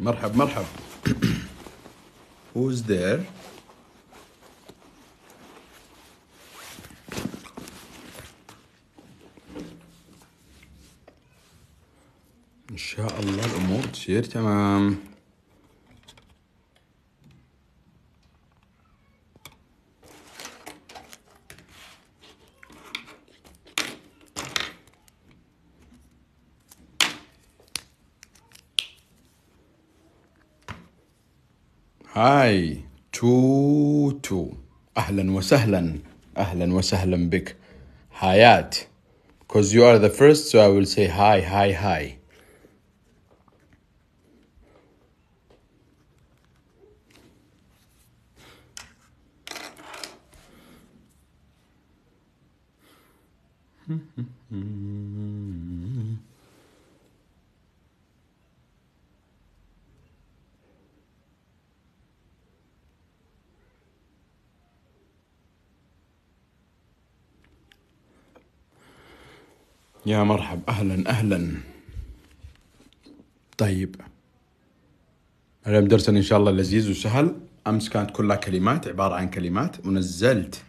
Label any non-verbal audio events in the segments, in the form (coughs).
مرحب مرحب Who's there? إن شاء الله الأمور تصير تمام هاي تو تو أهلا وسهلا أهلا وسهلا بك حيات because you are the first so I will say hi hi hi يا مرحب أهلا أهلا طيب اليوم درسنا إن شاء الله لذيذ وسهل أمس كانت كلها كلمات عبارة عن كلمات ونزلت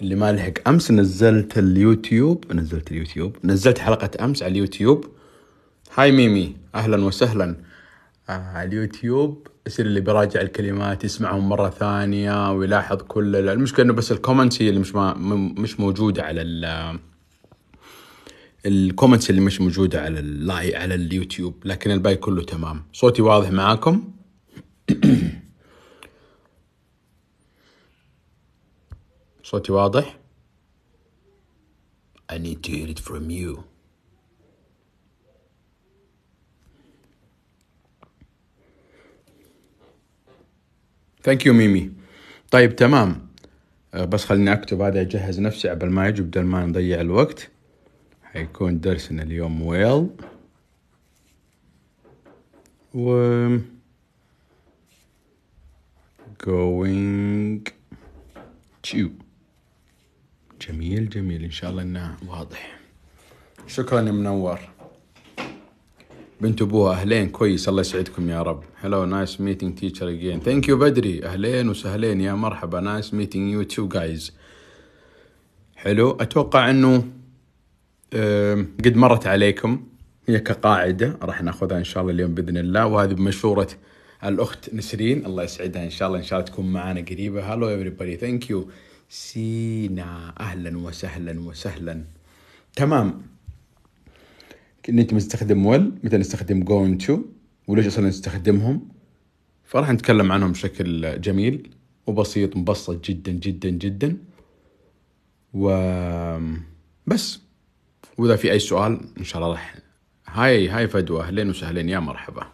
اللي ما لحق أمس نزلت اليوتيوب نزلت اليوتيوب نزلت حلقة أمس على اليوتيوب هاي ميمي أهلا وسهلا على آه، اليوتيوب يصير اللي بيراجع الكلمات يسمعهم مرة ثانية ويلاحظ كل المشكلة إنه بس الكومنتس هي اللي مش ما مش موجودة على ال الكومنتس اللي مش موجوده على اللاي على اليوتيوب لكن الباقي كله تمام صوتي واضح معاكم (coughs) صوتي واضح I need to hear it from you Thank you ميمي طيب تمام أه، بس خليني اكتب هذا اجهز نفسي قبل ما يجي بدل ما نضيع الوقت حيكون درسنا اليوم ويل و going to جميل جميل ان شاء الله انه واضح شكرا يا منور بنت ابوها اهلين كويس الله يسعدكم يا رب هلو نايس ميتينج تيتشر اجين ثانك يو بدري اهلين وسهلين يا مرحبا نايس ميتينج يو تو جايز حلو اتوقع انه قد مرت عليكم هي كقاعدة راح ناخذها إن شاء الله اليوم بإذن الله وهذه بمشورة الأخت نسرين الله يسعدها إن شاء الله إن شاء الله تكون معنا قريبة هلو everybody ثانك يو سينا أهلا وسهلا وسهلا تمام كنت مستخدم ويل متى نستخدم going to وليش أصلا نستخدمهم فراح نتكلم عنهم بشكل جميل وبسيط مبسط جدا جدا جدا و بس واذا في اي سؤال ان شاء الله راح هاي هاي فدوى اهلين وسهلين يا مرحبا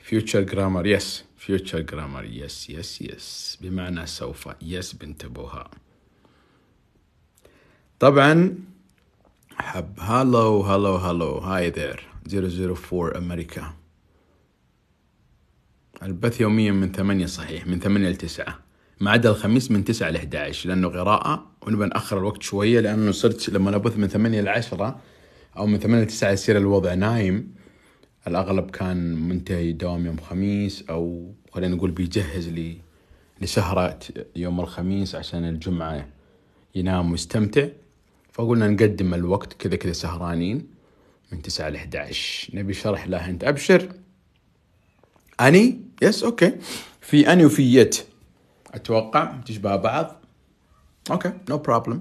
فيوتشر جرامر يس فيوتشر جرامر يس يس يس بمعنى سوف يس بنتبهها طبعا حب هالو هالو هالو هاي ذير 004 امريكا البث يوميا من 8 صحيح من 8 ل 9 ما عدا الخميس من 9 ل 11 لانه قراءه ونبى ناخر الوقت شويه لانه صرت لما نبث من 8 ل 10 او من 8 ل 9 يصير الوضع نايم الاغلب كان منتهي دوام يوم خميس او خلينا نقول بيجهز لي لسهرة يوم الخميس عشان الجمعة ينام ويستمتع فقلنا نقدم الوقت كذا كذا سهرانين من 9 ل 11 نبي شرح له انت ابشر اني يس اوكي في اني وفي يت اتوقع تشبه بعض اوكي نو بروبلم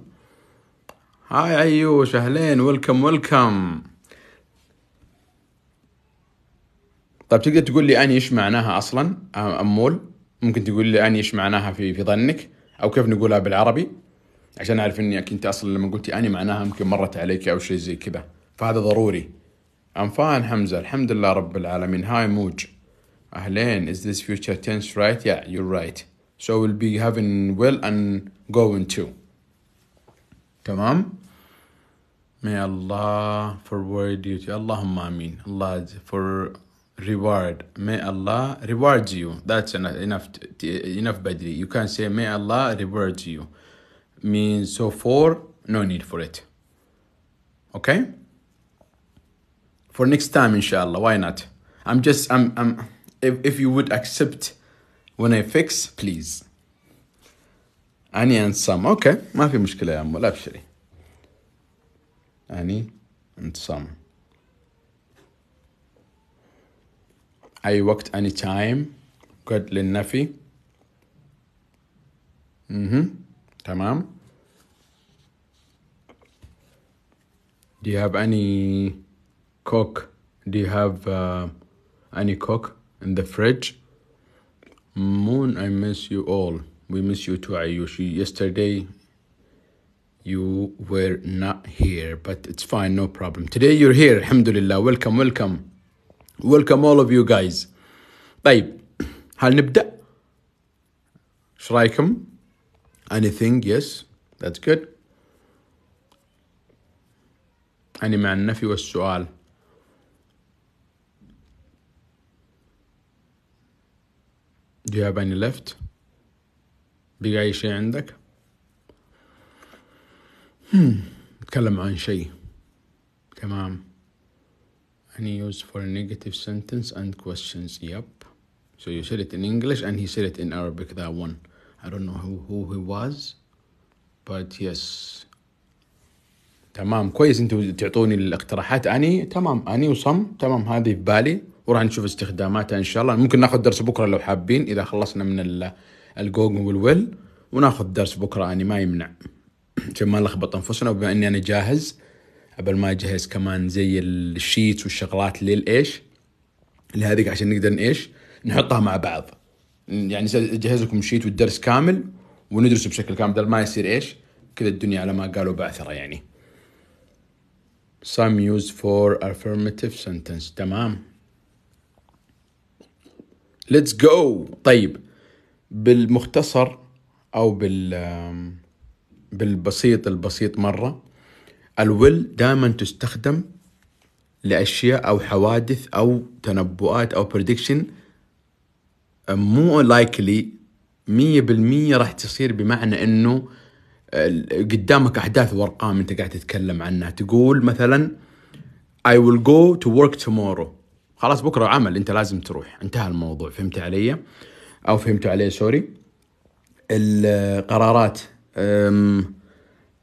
هاي عيوش اهلين ويلكم ويلكم طيب تقدر تقول لي اني ايش معناها اصلا امول ممكن تقول لي اني ايش معناها في في ظنك او كيف نقولها بالعربي عشان اعرف اني انت اصلا لما قلتي اني معناها يمكن مرت عليك او شيء زي كذا فهذا ضروري ام فاين حمزه الحمد لله رب العالمين هاي موج اهلين از ذس future tense right yeah you're right So we'll be having will and going to. Tamam? May Allah forward you to Allahumma ameen. Allah for reward. May Allah reward you. That's enough enough, enough badri. You can say may Allah reward you. Means so for no need for it. Okay? For next time inshallah, why not? I'm just I'm I'm if, if you would accept when I fix please أني and some أوكي ما في مشكلة يا أمول أبشري أني and some أي وقت أني time قد للنفي اها تمام Do you have any coke? Do you have uh, any coke in the fridge? Moon, I miss you all. We miss you too, Ayushi. Yesterday, you were not here, but it's fine, no problem. Today, you're here, alhamdulillah. Welcome, welcome. Welcome all of you guys. طيب, هل نبدأ؟ إيش رأيكم؟ Anything? Yes, that's good. أنا مع النفي والسؤال. Do you have any left? بقى أي شيء عندك؟ هم. نتكلم عن شيء تمام any use for negative sentence and questions yep so you said it in English and he said it in Arabic that one I don't know who, who he was but yes تمام كويس انتوا تعطوني الاقتراحات اني تمام اني وصم تمام هذه في بالي وراح نشوف استخداماتها ان شاء الله ممكن ناخذ درس بكره لو حابين اذا خلصنا من الجوجل والويل وناخذ درس بكره يعني ما يمنع (clears throat) عشان ما نلخبط انفسنا وبما اني انا جاهز قبل ما اجهز كمان زي الشيتس والشغلات للايش لهذيك عشان نقدر ايش نحطها مع بعض يعني اجهز لكم شيت والدرس كامل وندرسه بشكل كامل بدل ما يصير ايش كذا الدنيا على ما قالوا بعثره يعني some used for affirmative sentence تمام ليتس جو طيب بالمختصر او بال بالبسيط البسيط مره الويل دائما تستخدم لاشياء او حوادث او تنبؤات او بريدكشن آه، مو لايكلي 100% راح تصير بمعنى انه آه، قدامك احداث وارقام انت قاعد تتكلم عنها تقول مثلا I will go to work tomorrow خلاص بكره عمل انت لازم تروح انتهى الموضوع فهمت علي او فهمتوا علي سوري القرارات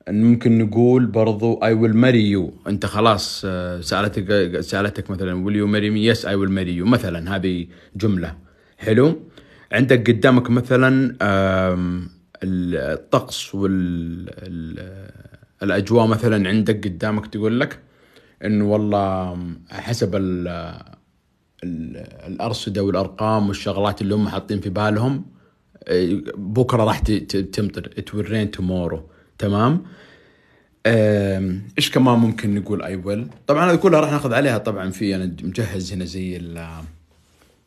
ممكن نقول برضو اي ويل ماري يو انت خلاص آه، سالتك سالتك مثلا ويل يو ماري مي يس اي ويل ماري يو مثلا هذه جمله حلو عندك قدامك مثلا الطقس والاجواء مثلا عندك قدامك تقول لك انه والله حسب الارصده والارقام والشغلات اللي هم حاطين في بالهم إيه، بكره راح تمطر it will rain tomorrow تمام إيه، ايش كمان ممكن نقول اي ويل طبعا هذه كلها راح ناخذ عليها طبعا في انا يعني مجهز هنا زي ال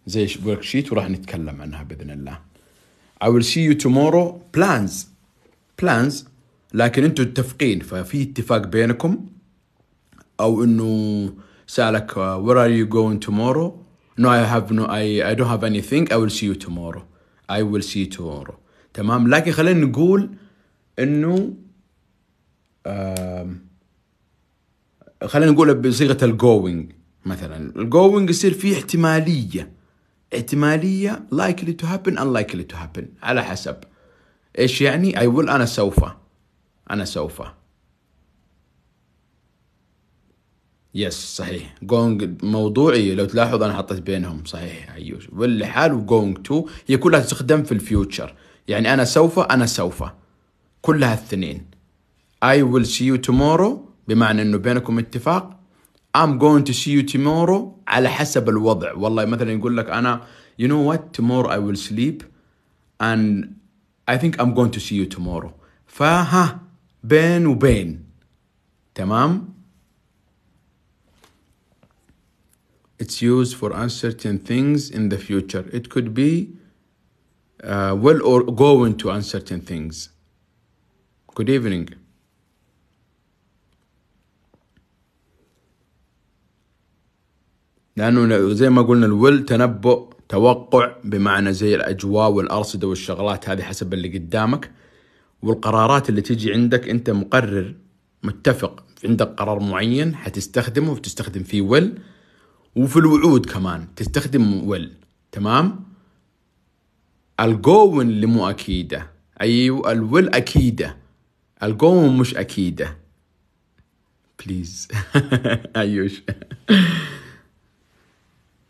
زي ورك شيت وراح نتكلم عنها باذن الله I will see you tomorrow plans plans لكن انتم متفقين ففي اتفاق بينكم او انه سالك where are you going tomorrow No, I have no, I, I don't have anything. I will see you tomorrow. I will see you tomorrow. تمام لكن خلينا نقول انه خلينا نقول بصيغه going مثلا going يصير فيه احتماليه احتماليه likely to happen unlikely to happen على حسب ايش يعني I will انا سوف انا سوف يس صحيح جونج موضوعي لو تلاحظ انا حطيت بينهم صحيح واللي والحال وجونج 2 هي كلها تستخدم في الفيوتشر يعني انا سوف انا سوف كلها الاثنين اي ويل سي يو تومورو بمعنى انه بينكم اتفاق ام جوينت تو سي يو تومورو على حسب الوضع والله مثلا يقول لك انا يو نو وات تومورو اي ويل سليب اند اي ثينك ام جوينت تو سي يو تومورو فها بين وبين تمام It's used for uncertain things in the future. It could be uh, will or going to uncertain things. Good evening. لأنه زي ما قلنا الول تنبؤ توقع بمعنى زي الأجواء والأرصدة والشغلات هذه حسب اللي قدامك والقرارات اللي تيجي عندك أنت مقرر متفق عندك قرار معين حتستخدمه وتستخدم فيه will وفي الوعود كمان تستخدم ويل تمام الجون اللي مو أكيدة أيوة الويل أكيدة الجون مش أكيدة بليز أيوش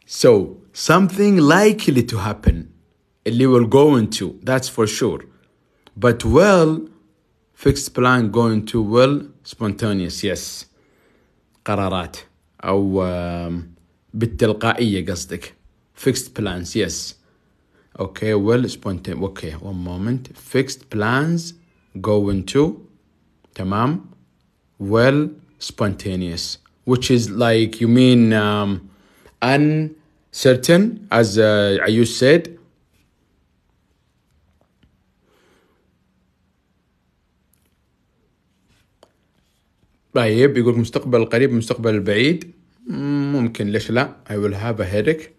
So something likely to happen اللي will going to that's for sure but will fixed plan going to will spontaneous yes قرارات أو um, بالتلقائيه قصدك fixed plans yes okay well spontaneous okay one moment fixed plans going to تمام well spontaneous which is like you mean um, uncertain as uh, you said طيب يقول مستقبل القريب مستقبل البعيد ممكن ليش لا I will have a headache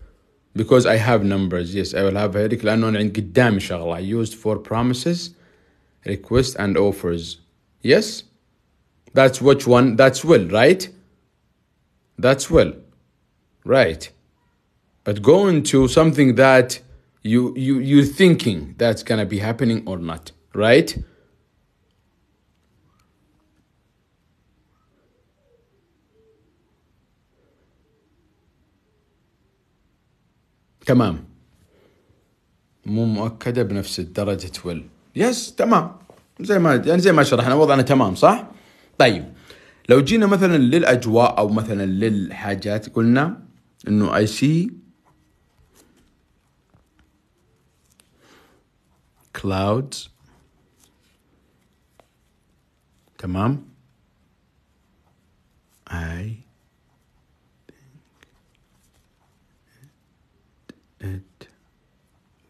because I have numbers yes I will have a headache لأنه أنا عندي قدامي شغلة I used for promises requests and offers yes that's which one that's will right that's will right but go into something that you you you're thinking that's gonna be happening or not right تمام مو مؤكده بنفس الدرجه تول يس تمام زي ما يعني زي ما شرحنا وضعنا تمام صح؟ طيب لو جينا مثلا للاجواء او مثلا للحاجات قلنا انه اي سي clouds تمام I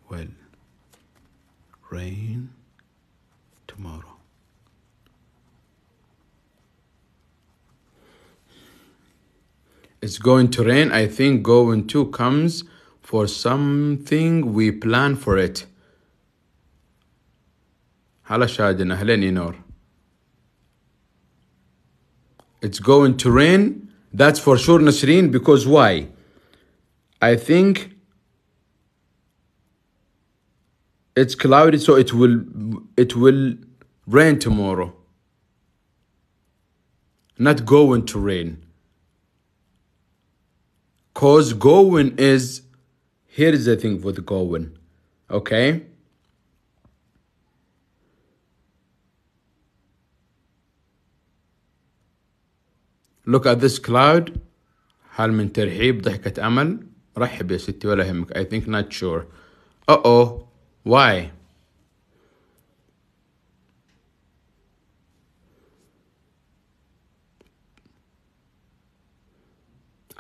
will rain tomorrow. It's going to rain. I think going to comes for something we plan for it. It's going to rain. That's for sure, Nasreen, because why? I think It's cloudy, so it will it will rain tomorrow. Not going to rain. Cause going is here's the thing with going. Okay? Look at this cloud. هل من ترحيب ضحكة أمل؟ رحب يا ستي ولا I think not sure. Uh oh. Why?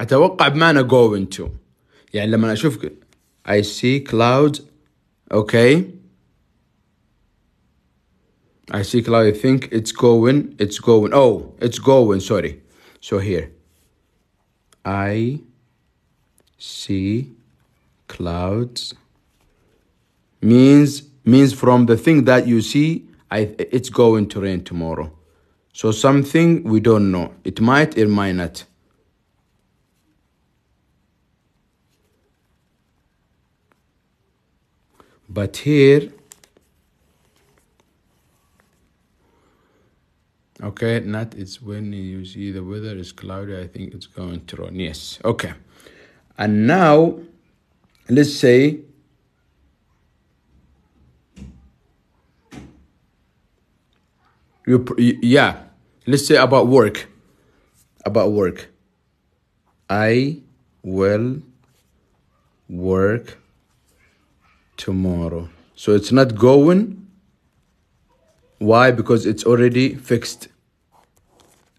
اتوقع بمعنى going to يعني لما اشوف I see cloud okay I see cloud I think it's going it's going oh it's going sorry so here I see clouds means means from the thing that you see, I, it's going to rain tomorrow. So something we don't know. It might, it might not. But here, okay, not it's when you see the weather is cloudy, I think it's going to rain. Yes, okay. And now, let's say you, yeah, let's say about work. About work. I will work tomorrow. So it's not going. Why? Because it's already fixed.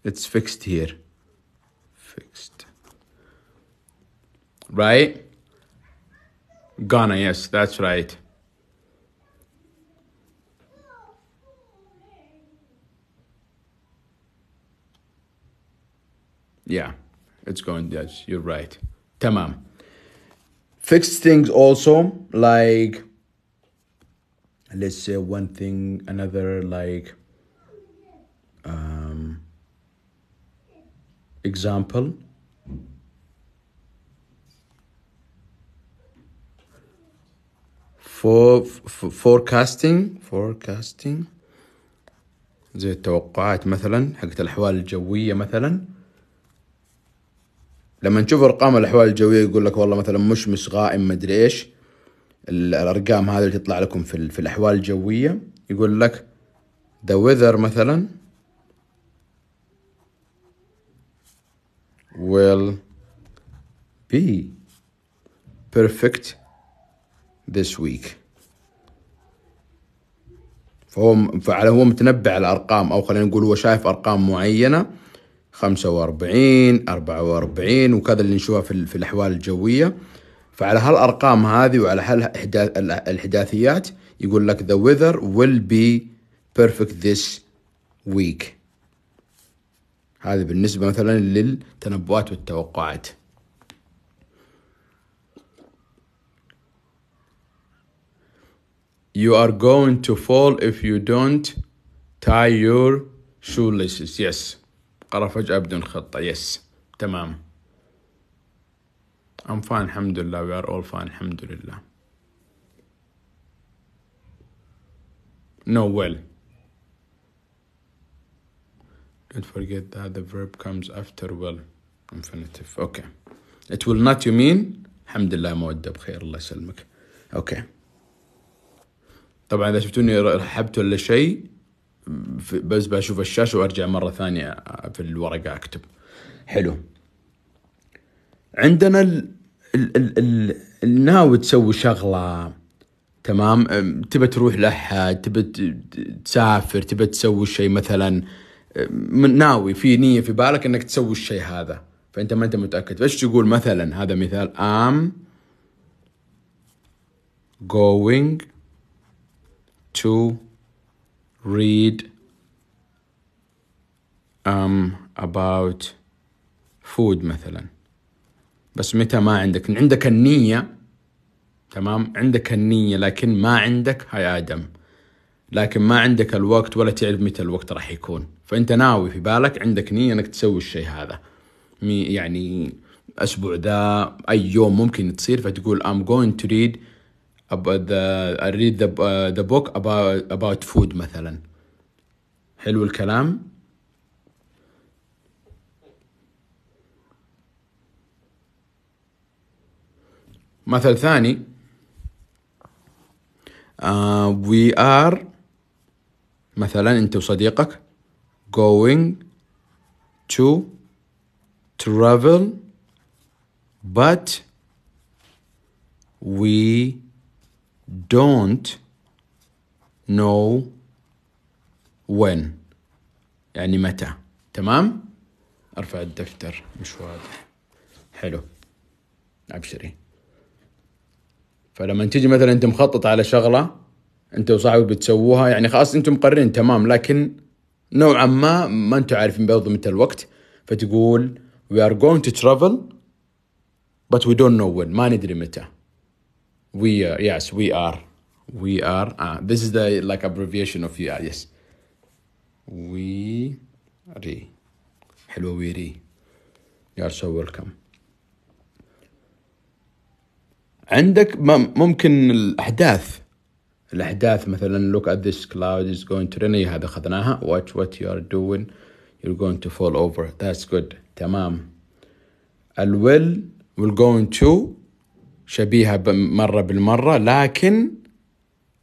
It's fixed here. Fixed. Right? Gonna, yes, that's right. Yeah, it's going. Yes, you're right. Tamam. Fix things also like let's say one thing another like um, example for, for forecasting forecasting زي التوقعات مثلا حقت الأحوال الجوية مثلا لما نشوف ارقام الاحوال الجويه يقول لك والله مثلا مشمس غائم مدري ايش الارقام هذه اللي تطلع لكم في, في الاحوال الجويه يقول لك ذا ويذر مثلا will be perfect this week فهو فعلى هو متنبع الارقام او خلينا نقول هو شايف ارقام معينه 45 44 وكذا اللي نشوفها في, في الأحوال الجوية فعلى هالأرقام هذه وعلى هال الإحداثيات يقول لك the weather will be perfect this week هذه بالنسبة مثلا للتنبؤات والتوقعات You are going to fall if you don't tie your shoelaces. Yes. الفقرة فجأة بدون خطة يس تمام I'm fine الحمد لله we are all fine الحمد لله No well Don't forget that the verb comes after well infinitive okay It will not you mean الحمد لله مودة بخير الله يسلمك اوكي okay. طبعا اذا شفتوني رحبت ولا شيء بس بشوف الشاشة وارجع مرة ثانية في الورقة اكتب حلو عندنا ال... ال... ال... ال... الناوي تسوي شغلة تمام تبى تروح لأحد تبى تسافر تبى تسوي شيء مثلا ناوي في نية في بالك انك تسوي الشيء هذا فانت ما انت متأكد ايش تقول مثلا هذا مثال I'm going to read um, about food مثلا بس متى ما عندك عندك النية تمام عندك النية لكن ما عندك هاي آدم لكن ما عندك الوقت ولا تعرف متى الوقت راح يكون فأنت ناوي في بالك عندك نية أنك تسوي الشيء هذا يعني أسبوع ذا أي يوم ممكن تصير فتقول I'm going to read the, I read the, uh, the book about, about food مثلا حلو الكلام مثل ثاني uh, we are مثلا انت وصديقك going to travel but we don't know when يعني متى تمام ارفع الدفتر مش واضح حلو ابشري فلما تجي مثلا انت مخطط على شغله انت وصاحبك بتسووها يعني خلاص انتم مقررين تمام لكن نوعا ما ما انتم عارفين برضه متى الوقت فتقول we are going to travel but we don't know when ما ندري متى We are, yes, we are. We are. Uh, this is the like abbreviation of you are, yes. We re. Hello, we re. You are so welcome. عندك ممكن الأحداث الأحداث مثلا look at this cloud is going to rain هذا أخذناها watch what you are doing you're going to fall over that's good تمام will will going to شبيهه مره بالمره لكن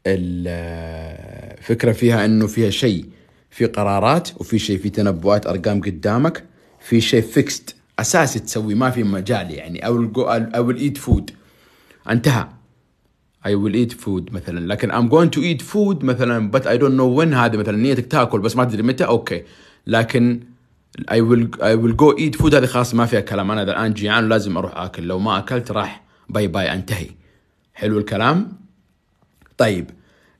الفكره فيها انه فيها شيء في قرارات وفي شيء في تنبؤات ارقام قدامك في شيء فيكست اساسي تسوي ما في مجال يعني او الجو او الايت فود انتهى اي ويل ايت فود مثلا لكن ام جوينت تو ايت فود مثلا بت اي دونت نو وين هذه مثلا نيتك تاكل بس ما تدري متى اوكي لكن اي ويل اي ويل جو ايت فود هذه خلاص ما فيها كلام انا الان جيعان ولازم اروح اكل لو ما اكلت راح باي باي انتهي حلو الكلام طيب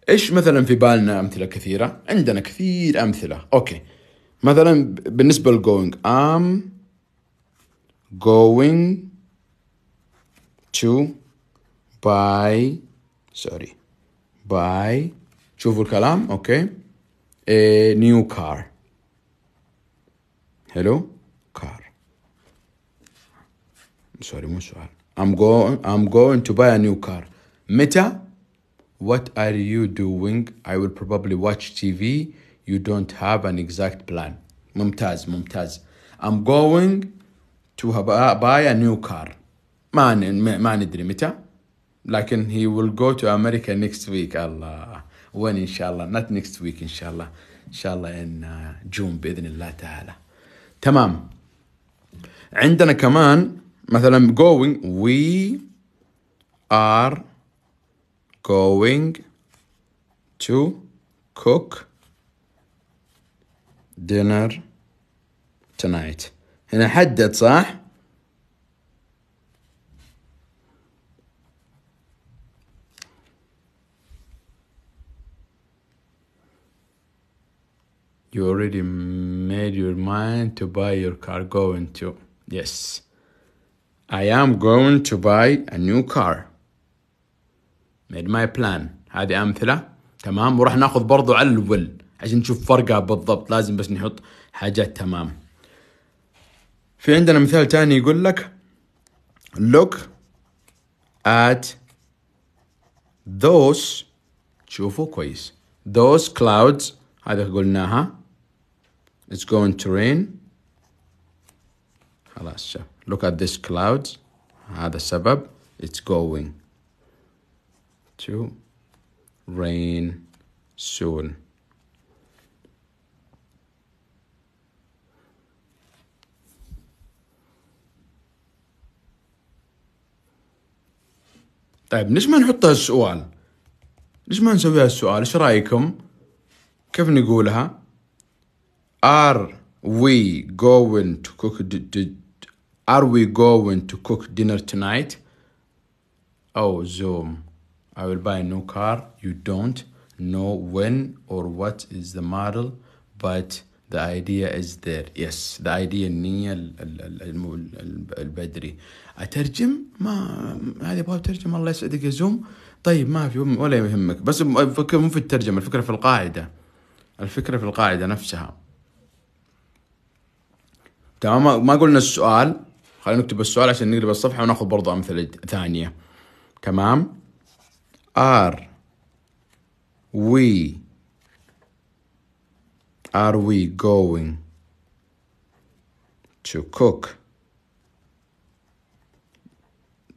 ايش مثلا في بالنا امثله كثيره عندنا كثير امثله اوكي مثلا بالنسبه للجوينج ام going to buy سوري buy شوفوا الكلام اوكي نيو new car حلو كار سوري مو سؤال I'm going I'm going to buy a new car. Meta, what are you doing? I will probably watch TV. You don't have an exact plan. Mumtaz, Mumtaz. I'm going to buy a new car. man ما ندري meta. لكن he will go to America next week. Allah. When, Inshallah, not next week Inshallah. Inshallah in uh, June بإذن الله تعالى. تمام. عندنا كمان مثلا going we are going to cook dinner tonight هنا حدد صح You already made your mind to buy your car going to. Yes. I am going to buy a new car made my plan هذه أمثلة تمام وراح ناخذ برضو على الول عشان نشوف فرقها بالضبط لازم بس نحط حاجات تمام في عندنا مثال تاني يقول لك look at those شوفوا كويس those clouds هذا قلناها it's going to rain خلاص شوف look at this clouds هذا السبب it's going to rain soon طيب ليش ما نحط هالسؤال؟ ليش ما نسوي هالسؤال؟ ايش رايكم؟ كيف نقولها؟ Are we going to cook Are we going to cook dinner tonight? Oh, Zoom. I will buy a new car. You don't know when or what is the model, but the idea is there. Yes, the idea النية البدري. أترجم؟ ما هذه أبغى أترجم الله يسعدك يا زوم. طيب ما في ولا يهمك بس الفكرة مو في الترجمة الفكرة في القاعدة. الفكرة في القاعدة نفسها. تمام ما قلنا السؤال خلينا نكتب السؤال عشان نقلب الصفحة وناخذ برضه أمثلة ثانية تمام are we are we going to cook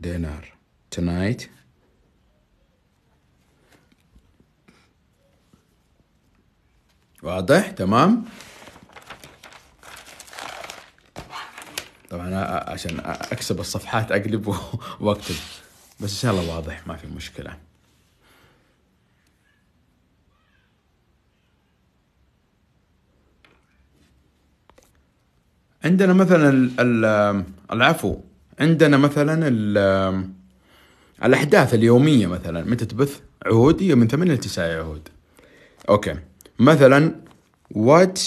dinner tonight واضح تمام طبعا عشان اكسب الصفحات اقلب واكتب بس ان شاء الله واضح ما في مشكله عندنا مثلا العفو عندنا مثلا الاحداث اليوميه مثلا متى تبث عهود هي من 8 ل 9 عهود اوكي مثلا وات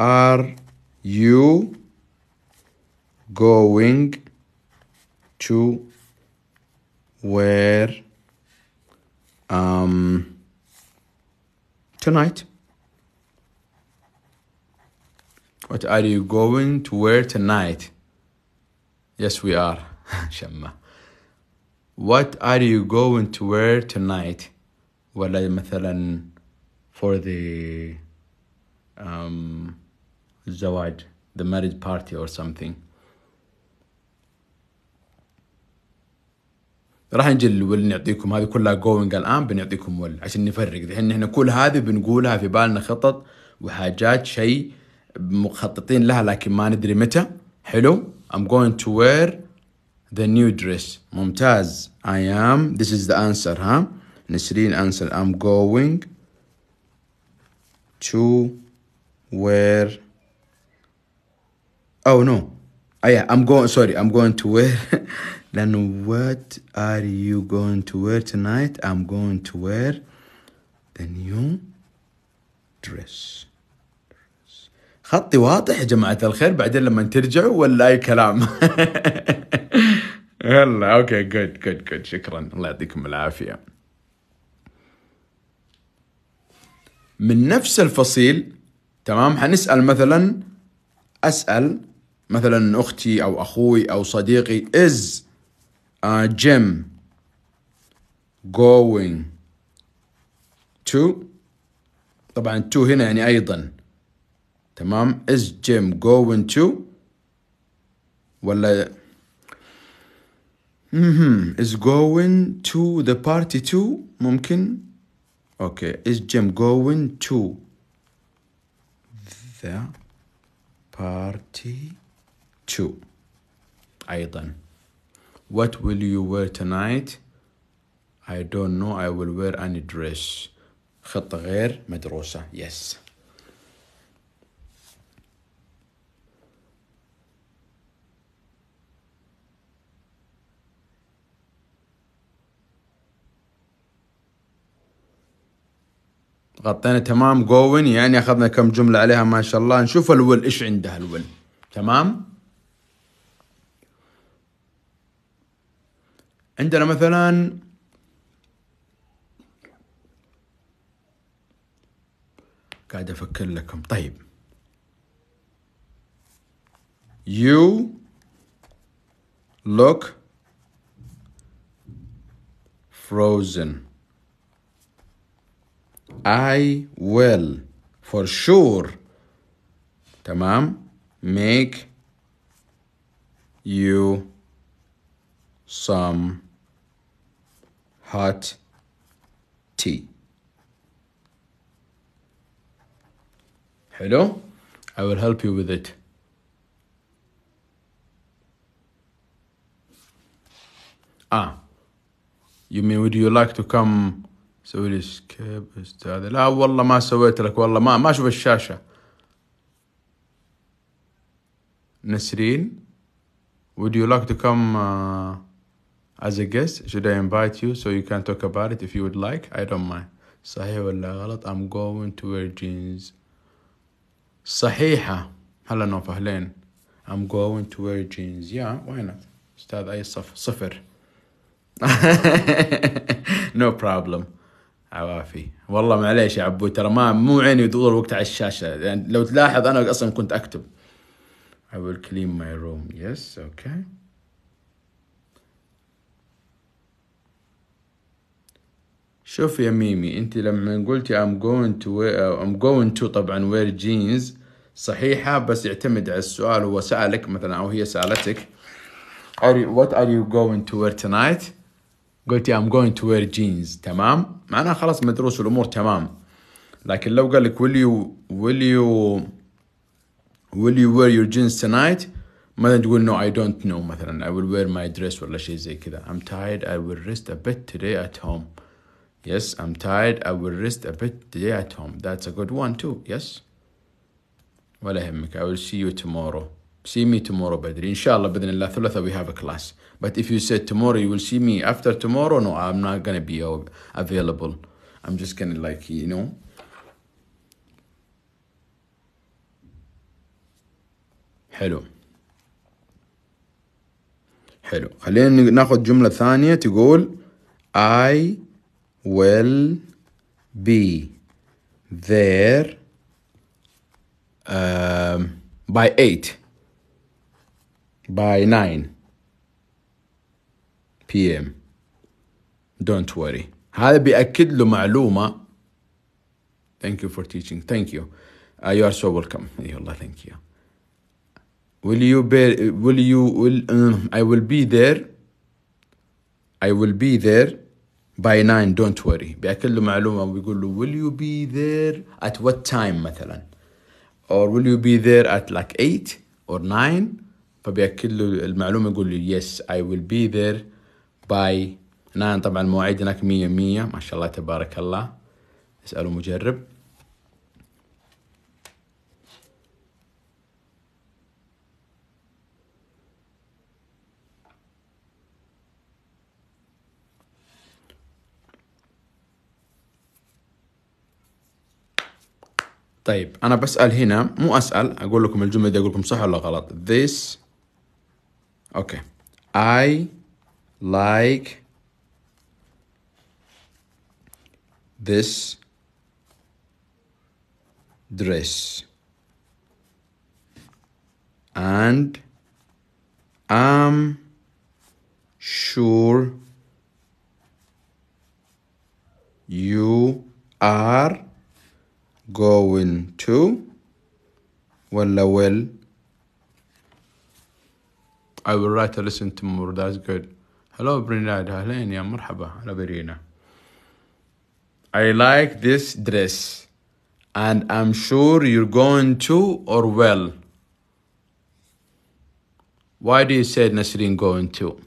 are you going to where um, tonight? What are you going to wear tonight? Yes, we are. (laughs) Shamma. What are you going to wear tonight? ولا مثلا for the um, الزواج the marriage party or something راح نجي الول نعطيكم هذه كلها جوينج الان بنعطيكم ول عشان نفرق الحين احنا كل هذه بنقولها في بالنا خطط وحاجات شيء مخططين لها لكن ما ندري متى حلو I'm going to wear the new dress ممتاز I am this is the answer ها نسرين answer I'm going to wear Oh no. اي oh, ام I'm going. Sorry, I'm going to wear. (laughs) وات what are you going to wear tonight? I'm going to wear the new dress. خطي واضح يا جماعة الخير بعدين لما ترجعوا ولا أي كلام (laughs) يلا أوكي جود جود جود شكرا الله يعطيكم العافية من نفس الفصيل تمام حنسأل مثلا أسأل مثلا اختي او اخوي او صديقي is uh, Jim going to طبعا to هنا يعني ايضا تمام is Jim going to ولا مهم. is going to the party to ممكن اوكي okay. is Jim going to the party to أيضا What will you wear tonight? I don't know I will wear any dress خطة غير مدروسة yes غطينا تمام جوين يعني اخذنا كم جملة عليها ما شاء الله نشوف الول ايش عندها الول تمام عندنا مثلا قاعد افكر لكم طيب you look frozen I will for sure تمام make you some hot tea. Hello? I will help you with it. Ah, you mean would you like to come سوي لي سكيب استاذ لا والله ما سويت لك والله ما ما اشوف الشاشه نسرين would you like to come uh, as a guest should I invite you so you can talk about it if you would like I don't mind صحيح ولا غلط I'm going to wear jeans صحيحة هلا وسهلا I'm going to wear jeans yeah why not أستاذ أي صف صفر no problem عوافي والله معليش يا عبو ترى ما مو عيني تدور الوقت على الشاشة يعني لو تلاحظ أنا أصلا كنت أكتب I will clean my room yes okay شوف يا ميمي انت لما قلتي I'm going to wear, I'm going to طبعا wear jeans صحيحة بس يعتمد على السؤال هو سألك مثلا أو هي سألتك are you, what are you going to wear tonight قلتي I'm going to wear jeans تمام معناها خلاص مدروس الأمور تمام لكن لو قال لك will you will you will you wear your jeans tonight ما تقول no I don't know مثلا I will wear my dress ولا شيء زي كذا I'm tired I will rest a bit today at home Yes, I'm tired. I will rest a bit today at home. That's a good one too. Yes. ولا يهمك. I will see you tomorrow. See me tomorrow بدري. Inshallah, بإذن الله ثلاثة we have a class. But if you said tomorrow you will see me after tomorrow, no, I'm not gonna be available. I'm just gonna like you know. حلو. حلو. خلينا ناخذ جملة ثانية تقول I will be there um, by 8 by 9 p.m. Don't worry. هذا بيأكد له معلومة Thank you for teaching. Thank you. Uh, you are so welcome. يا thank you. Will you be will you will um, I will be there. I will be there باي 9 دونت وري بياكل له معلومه وبيقول له will you be there at what time مثلا or will you be there at like 8 or 9 فبياكد له المعلومه يقول له yes I will be there by 9 طبعا المواعيد هناك 100 100 ما شاء الله تبارك الله اسالوا مجرب طيب أنا بسأل هنا مو أسأل أقول لكم الجملة دي أقول لكم صح ولا غلط this أوكي okay. I like this dress and I'm sure you are going to ولا well? I will write a listen tomorrow. that's good hello Brinad أهلين يا مرحبا Hello, Brina. I like this dress and I'm sure you're going to or well why do you say Nasreen going to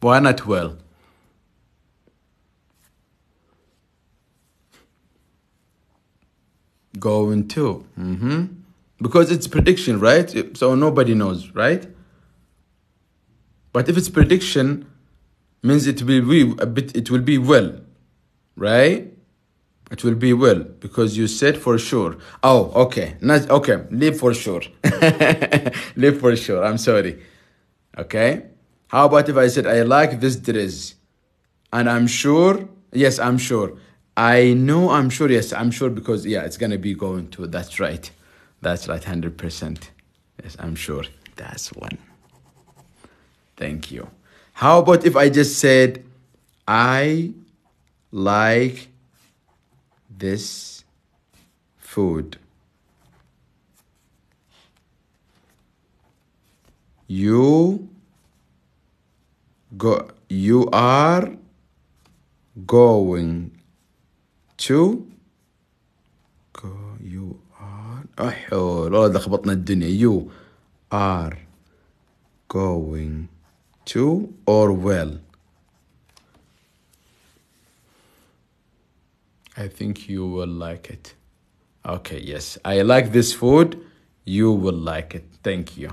why not well going to. Mm-hmm. Because it's prediction, right? So nobody knows, right? But if it's prediction, means it will be a bit. It will be well, right? It will be well because you said for sure. Oh, okay. Not, okay. Live for sure. (laughs) live for sure. I'm sorry. Okay. How about if I said I like this dress, and I'm sure? Yes, I'm sure I know, I'm sure, yes, I'm sure because, yeah, it's going to be going to, that's right. That's right, 100%. Yes, I'm sure. That's one. Thank you. How about if I just said, I like this food? You go you are going تو يو ار احول والله لخبطنا الدنيا يو ار going to or well I think you will like it. Okay, yes. I like this food. You will like it. Thank you.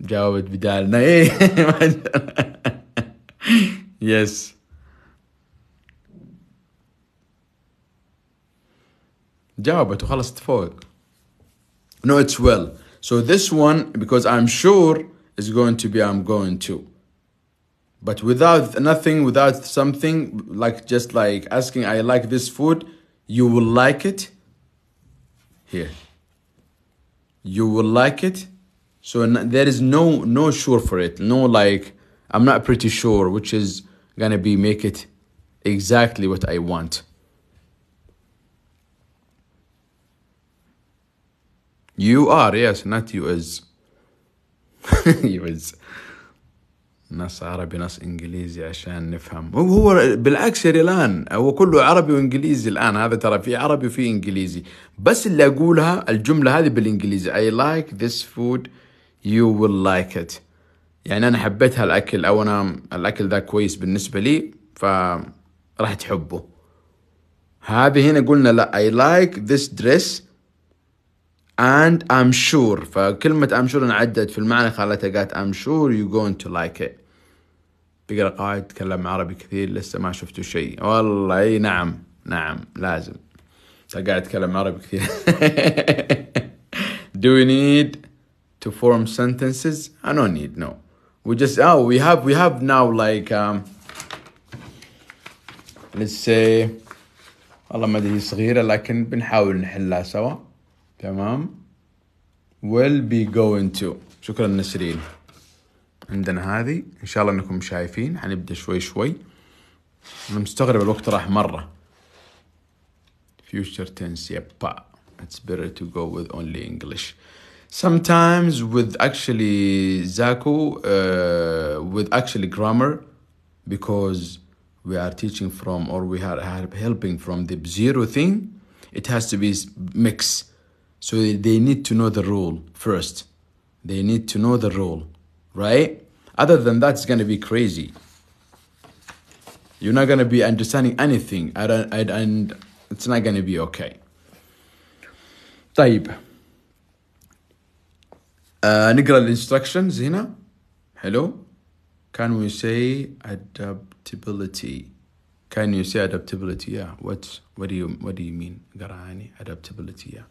جاوبت بدالنا. Eh? (laughs) yes. جاوبت وخلصت فوق no it's well so this one because I'm sure is going to be I'm going to but without nothing without something like just like asking I like this food you will like it here you will like it so there is no no sure for it no like I'm not pretty sure which is gonna be make it exactly what I want You are, yes, not you is. (laughs) you is. ناس عربي ناس انجليزي عشان نفهم هو بالعكس يا الان هو كله عربي وانجليزي الان هذا ترى في عربي وفي انجليزي بس اللي اقولها الجمله هذه بالانجليزي اي لايك ذس فود يو ويل لايك ات يعني انا حبيت هالاكل او انا الاكل ذا كويس بالنسبه لي فراح تحبه هذه هنا قلنا لا اي لايك ذس دريس and I'm sure فكلمة I'm sure انعدت في المعنى خلتها قالت I'm sure you're going to like it تقرا قائد تكلم عربي كثير لسه ما شفتوا شيء والله اي نعم نعم لازم قاعد اتكلم عربي كثير Do we need to form sentences? I don't need no. We just oh we have we have now like um, let's say والله ما ادري صغيرة لكن بنحاول نحلها سوا. تمام will be going to شكرا نسرين عندنا هذه ان شاء الله انكم شايفين حنبدا شوي شوي انا مستغرب الوقت راح مره future tense يبا it's better to go with only English sometimes with actually Zaku uh, with actually grammar because we are teaching from or we are helping from the zero thing it has to be mix so they need to know the rule first. They need to know the rule, right? Other than that, it's going to be crazy. You're not going to be understanding anything, and it's not going to be okay. طيب آه نقرا الانستراكشنز هنا حلو can we say adaptability can you say adaptability yeah what what do you what do you mean قراني adaptability yeah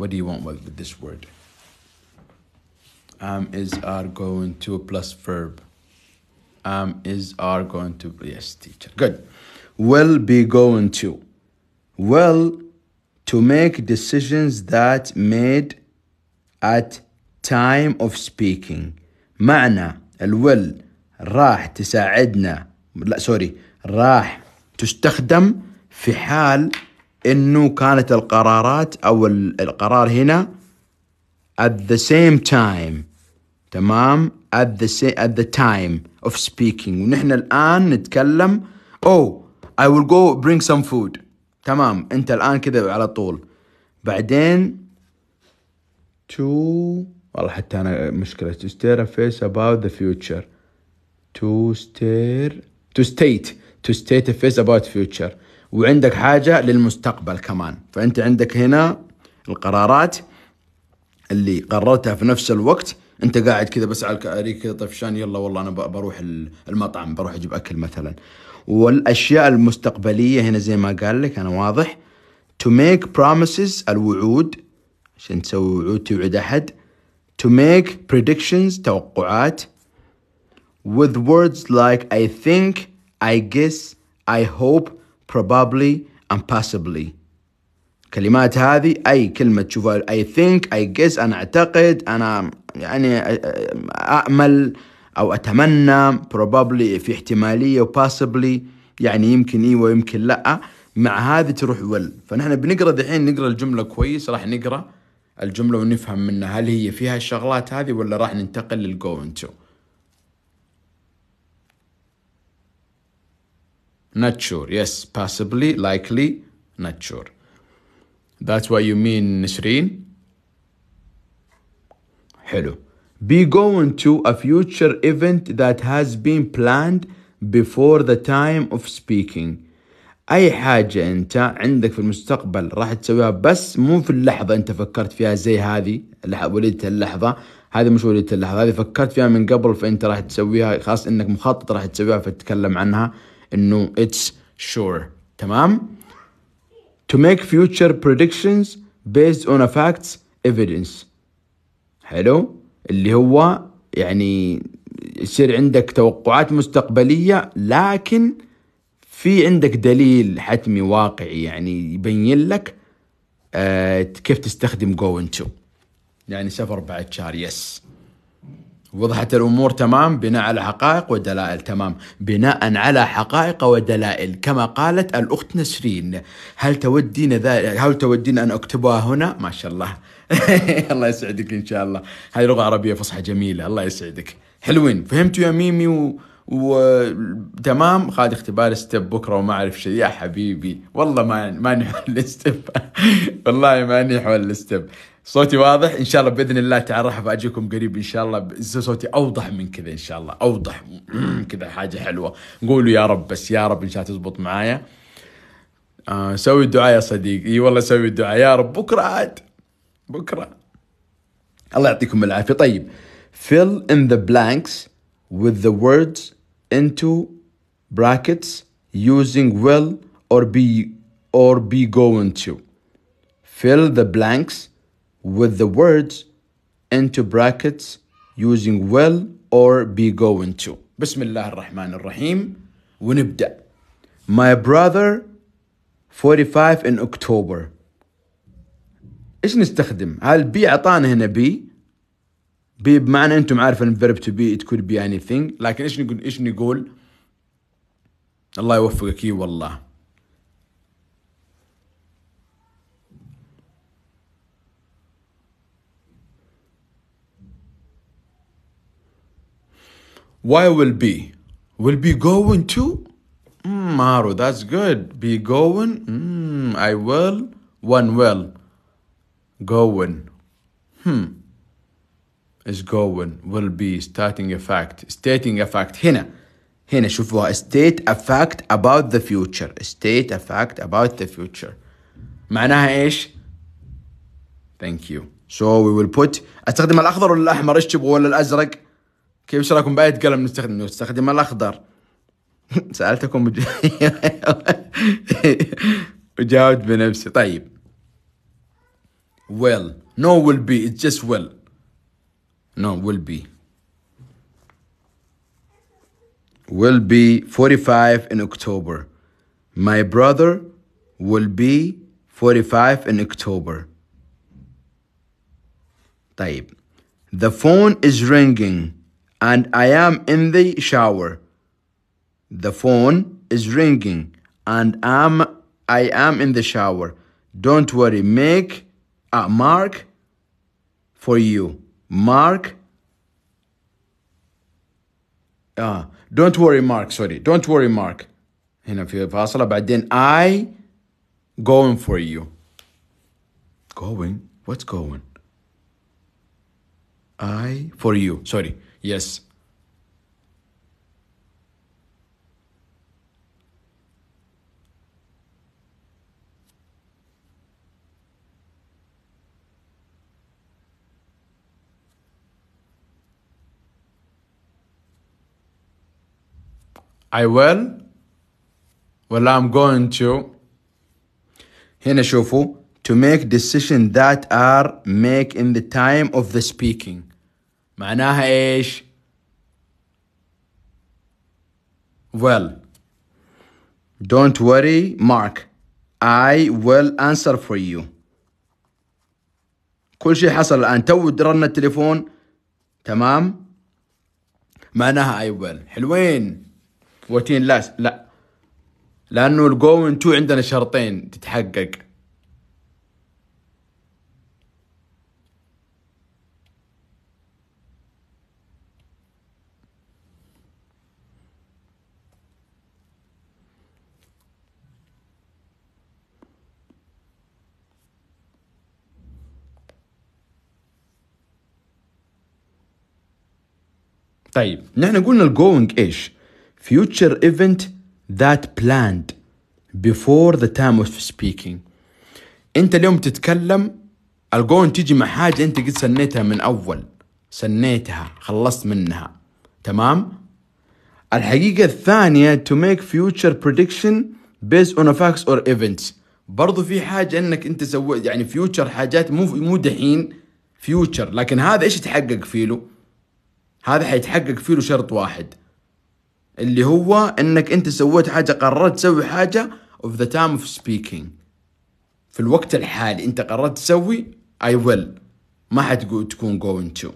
what do you want with this word? Um, is are going to plus verb. Um, is are going to yes, teacher. Good. Will be going to. Will to make decisions that made at time of speaking. معنى الويل راح تساعدنا لا سوري راح تستخدم في حال انه كانت القرارات او القرار هنا at the same time تمام at the same, at the time of speaking ونحن الان نتكلم او oh, I will go bring some food تمام انت الان كذا على طول بعدين to والله حتى انا مشكله to stare a face about the future to stare to state to state a face about future وعندك حاجة للمستقبل كمان فأنت عندك هنا القرارات اللي قررتها في نفس الوقت انت قاعد كذا بس على الكاري كذا طفشان طيب يلا والله انا بروح المطعم بروح اجيب اكل مثلا والاشياء المستقبليه هنا زي ما قال لك انا واضح to make promises الوعود عشان تسوي وعود توعد احد to make predictions توقعات with words like I think I guess I hope probably and possibly كلمات هذه أي كلمة تشوفها I think I guess أنا أعتقد أنا يعني أأمل أو أتمنى probably في احتمالية و possibly يعني يمكن إيه ويمكن لأ مع هذه تروح ول فنحن بنقرأ دحين نقرأ الجملة كويس راح نقرأ الجملة ونفهم منها هل هي فيها الشغلات هذه ولا راح ننتقل للجوينتو Not sure. Yes, possibly, likely, not sure. That's why you mean, نسرين. حلو. Be going to a future event that has been planned before the time of speaking. أي حاجة أنت عندك في المستقبل راح تسويها بس مو في اللحظة أنت فكرت فيها زي هذه وليدة اللحظة هذه مش وليدة اللحظة هذه فكرت فيها من قبل فأنت راح تسويها خاص أنك مخطط راح تسويها فتتكلم عنها انه اتس شور تمام to make future predictions based on a facts evidence حلو اللي هو يعني يصير عندك توقعات مستقبلية لكن في عندك دليل حتمي واقعي يعني يبين لك آه كيف تستخدم جو انتو يعني سفر بعد شهر يس yes. وضحت الأمور تمام بناء على حقائق ودلائل تمام بناء على حقائق ودلائل كما قالت الأخت نسرين هل تودين ذلك هل تودين أن أكتبها هنا ما شاء الله (laughs) الله يسعدك إن شاء الله هذه لغة عربية فصحى جميلة الله يسعدك حلوين فهمتوا يا ميمي و... وتمام خالد اختبار ستيب بكره وما اعرف شيء يا حبيبي والله ما ماني حول الستيب (laughs) والله ماني حول الستيب صوتي واضح ان شاء الله باذن الله تعالى راح اجيكم قريب ان شاء الله صوتي اوضح من كذا ان شاء الله اوضح (clears throat) كذا حاجه حلوه قولوا يا رب بس يا رب ان شاء الله تزبط معايا آه سوي الدعاء يا صديقي اي والله سوي الدعاء يا رب بكره عاد بكره الله يعطيكم العافيه طيب fill in the blanks with the words into brackets using will or be or be going to fill the blanks with the words into brackets using will or be going to. Bismillah ar-Rahman ar-Rahim. ونبدأ. My brother, 45 in October. Is إيش نستخدم؟ هل بي أعطانا هنا بي؟ بي بمعنى أنتم عارفين أن verb to be. it could be anything. لكن إيش نقول؟ إيش نقول؟ الله يوفقك you. Why will be? Will be going to? Mm, Maru, that's good. Be going. Mm, I will. One will. Going. Hmm. Is going. Will be. Starting a fact. Stating a fact. Hina. Hina. شوفوها. State a fact about the future. State a fact about the future. معناها ايش؟ Thank you. So we will put استخدم الاخضر ولا الاحمر؟ ايش تبغوا ولا الازرق؟ كيف ايش رايكم باية قلم نستخدم؟ نستخدم الاخضر سالتكم وجاوبت بنفسي طيب will no will be it's just will no will be will be 45 in October my brother will be 45 in October طيب the phone is ringing and I am in the shower. The phone is ringing and I'm, I am in the shower. Don't worry, make a mark for you. Mark. Uh, don't worry, Mark. Sorry. Don't worry, Mark. هنا في فاصلة then I going for you. Going? What's going? I for you. Sorry. Yes. I will well I'm going to هنا شوفوا to make decisions that are make in the time of the speaking معناها ايش well don't worry mark I will answer for you كل شيء حصل الآن تو رن التليفون تمام معناها I will حلوين وتين لا لا لأنه الجوين تو عندنا شرطين تتحقق طيب نحن قلنا الجوينج ايش؟ future event that planned before the time of speaking انت اليوم تتكلم الجون تيجي مع حاجة انت قد سنيتها من اول سنيتها خلصت منها تمام الحقيقة الثانية to make future prediction based on a facts or events برضو في حاجة انك انت سويت يعني future حاجات مو مو دحين future لكن هذا ايش تحقق فيه له هذا حيتحقق فيه له شرط واحد اللي هو انك انت سويت حاجه قررت تسوي حاجه اوف ذا تايم اوف سبيكينج في الوقت الحالي انت قررت تسوي اي ويل ما حتقول تكون جوينج تو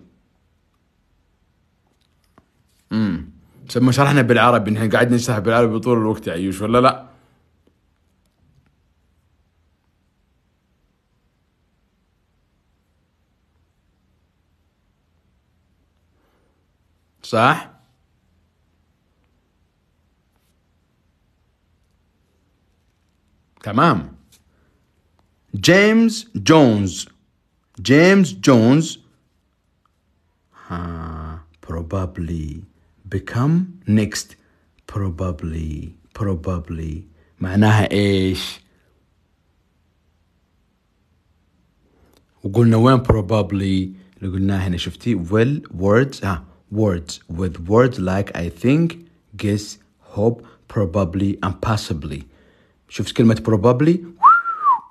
امم ما شرحنا بالعربي نحن قاعدين نشرح بالعربي طول الوقت يا عيوش ولا لا؟ صح؟ تمام جيمس جونز جيمس جونز ها probably become next probably probably معناها ايش وقلنا وين probably اللي قلناه هنا شفتي will words ها words with words like I think, guess, hope, probably and possibly شوف كلمة probably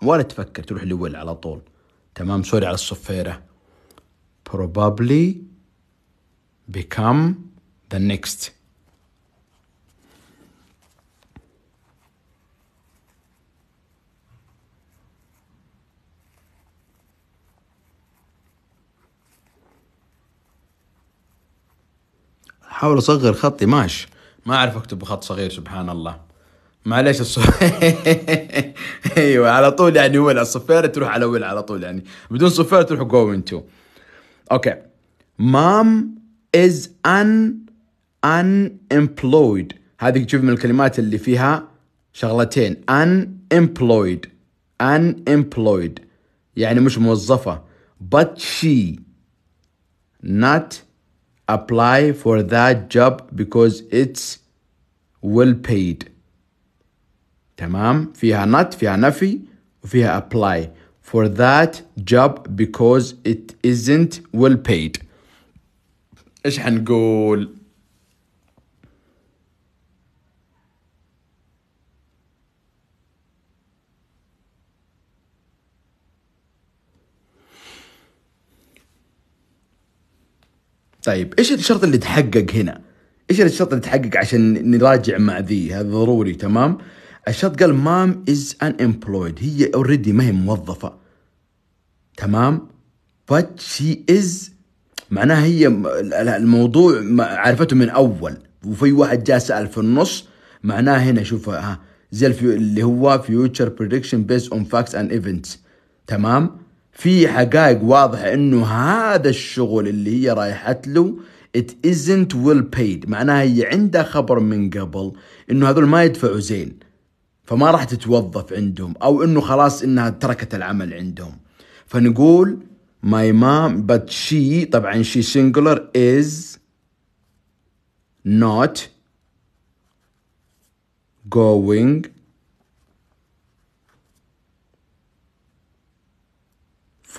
ولا تفكر تروح الأول على طول تمام سوري على الصفيرة probably become the next احاول اصغر خطي ماشي ما اعرف اكتب بخط صغير سبحان الله معليش الصف... (laughs) ايوه على طول يعني ويل الصفيره تروح على ويل على طول يعني بدون صفيره تروح جو تو اوكي مام از ان ان امبلويد هذه تشوف من الكلمات اللي فيها شغلتين ان امبلويد ان امبلويد يعني مش موظفه but she not apply for that job because it's well paid Tamam? فيها not فيها نفي فيها apply for that job because it isn't well paid ايش حنقول طيب ايش الشرط اللي تحقق هنا؟ ايش الشرط اللي تحقق عشان نراجع مع ذي هذا ضروري تمام؟ الشرط قال مام از ان امبلويد هي اوريدي ما هي موظفه تمام؟ but شي از معناها هي الموضوع عرفته من اول وفي واحد جاء سال في النص معناها هنا شوف ها زي اللي هو future prediction based on facts and events تمام؟ في حقائق واضحة انه هذا الشغل اللي هي رايحت له it isn't well paid معناها هي عندها خبر من قبل انه هذول ما يدفعوا زين فما راح تتوظف عندهم او انه خلاص انها تركت العمل عندهم فنقول my mom but she طبعا she singular is not going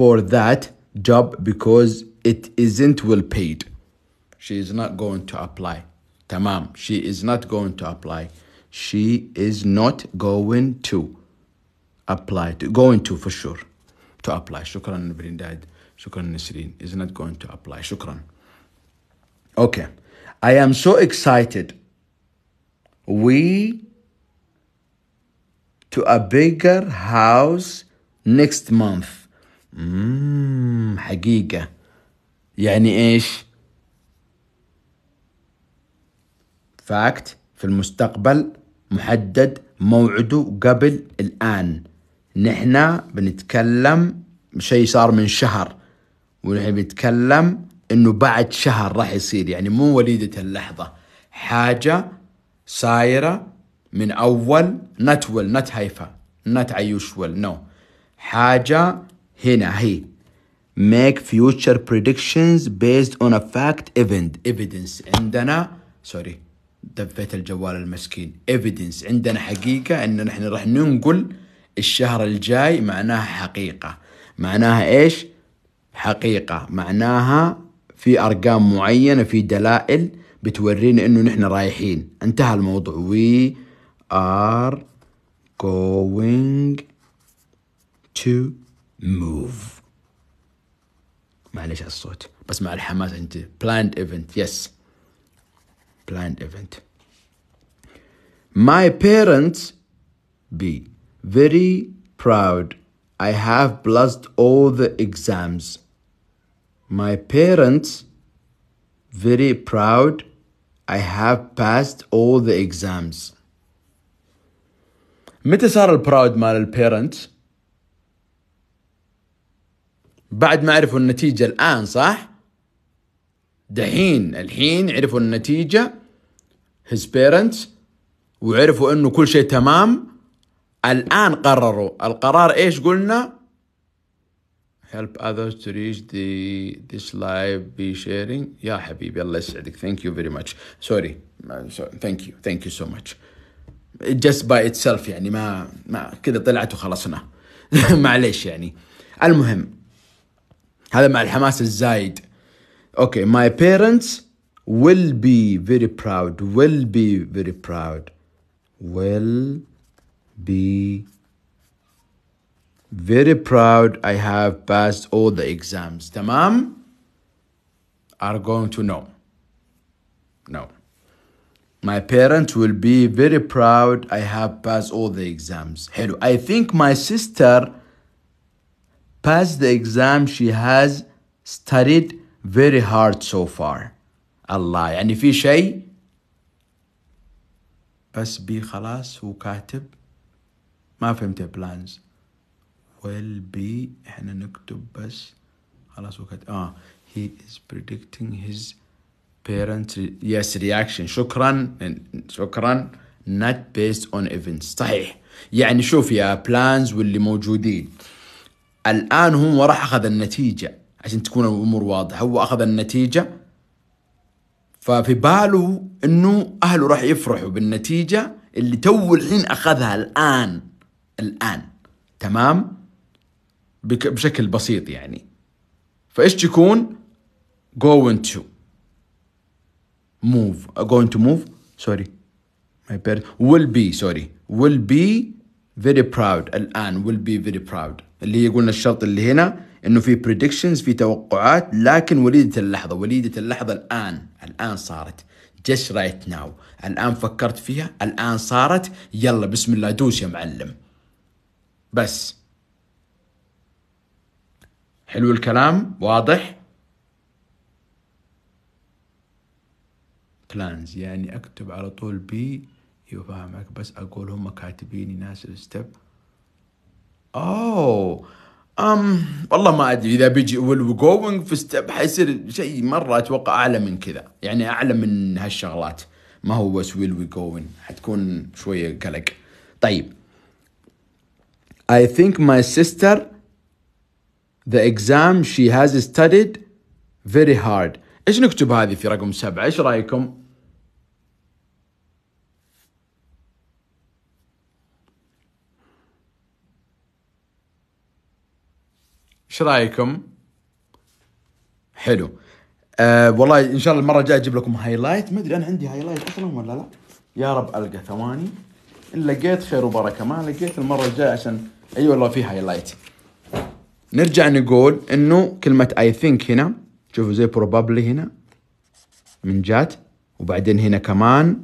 for that job because it isn't well paid. She is not going to apply. Tamam. She is not going to apply. She is not going to apply. To, going to for sure. To apply. Shukran Brindad. Shukran Nisreen. Is not going to apply. Shukran. Okay. I am so excited. We to a bigger house next month. اممم حقيقة يعني ايش؟ فاكت في المستقبل محدد موعده قبل الآن نحن بنتكلم شيء صار من شهر ونحن بنتكلم انه بعد شهر راح يصير يعني مو وليدة اللحظة حاجة صايرة من اول not will not نت not نو no حاجة هنا اهي make future predictions based on a fact event evidence عندنا سوري دفيت الجوال المسكين evidence عندنا حقيقة ان نحن راح ننقل الشهر الجاي معناها حقيقة معناها ايش حقيقة معناها في ارقام معينة في دلائل بتورينا انه نحن رايحين انتهى الموضوع we are going to move معلش على الصوت بس مع الحماس انت planned event yes planned event my parents be very proud I have blessed all the exams my parents very proud I have passed all the exams متى صار proud مال parents بعد ما عرفوا النتيجة الآن صح؟ دحين الحين عرفوا النتيجة his parents وعرفوا انه كل شيء تمام الآن قرروا القرار ايش قلنا؟ help others to reach the this life be sharing يا حبيبي الله يسعدك thank you very much sorry thank you thank you so much just by itself يعني ما ما كذا طلعت وخلصنا (laughs) معليش يعني المهم هذا مع الحماس الزايد اوكي ماي بيرنتس will be very proud will be very proud will be very proud I have passed all the exams تمام are going to know no my parents will be very proud I have passed all the exams حلو I think my sister passed the exam. She has studied very hard so far الله يعني في شيء بس بي خلاص هو كاتب ما فهمت بلانز will be احنا نكتب بس خلاص هو كاتب اه he is predicting his parents yes reaction شكرا شكرا not based on events صحيح يعني شوف يا plans واللي موجودين الآن هو راح أخذ النتيجة عشان تكون الأمور واضحة هو أخذ النتيجة ففي باله أنه أهله راح يفرحوا بالنتيجة اللي تو الحين أخذها الآن الآن تمام بشكل بسيط يعني فإيش تكون going to move going to move sorry my parents will be sorry will be very proud الآن will be very proud اللي هي قلنا الشرط اللي هنا انه في بريدكشنز في توقعات لكن وليده اللحظه وليده اللحظه الان الان صارت جش رايت ناو الان فكرت فيها الان صارت يلا بسم الله دوس يا معلم بس حلو الكلام واضح بلانز يعني اكتب على طول بي يفهمك بس اقول هم كاتبيني ناس الستب اوه oh, أم um, والله ما ادري اذا بيجي ويل جوينج في ستيب حيصير شيء مره اتوقع اعلى من كذا يعني اعلى من هالشغلات ما هو بس ويل وي جوينج حتكون شويه قلق طيب I think my sister the exam she has studied very hard ايش نكتب هذه في رقم سبعة ايش رايكم ايش رايكم؟ حلو أه والله ان شاء الله المره الجايه اجيب لكم هايلايت ما ادري انا عندي هايلايت اصلا ولا لا يا رب القى ثواني ان لقيت خير وبركه ما لقيت المره الجايه عشان اي أيوة والله في هايلايت نرجع نقول انه كلمه اي ثينك هنا شوفوا زي بروبابلي هنا من جات وبعدين هنا كمان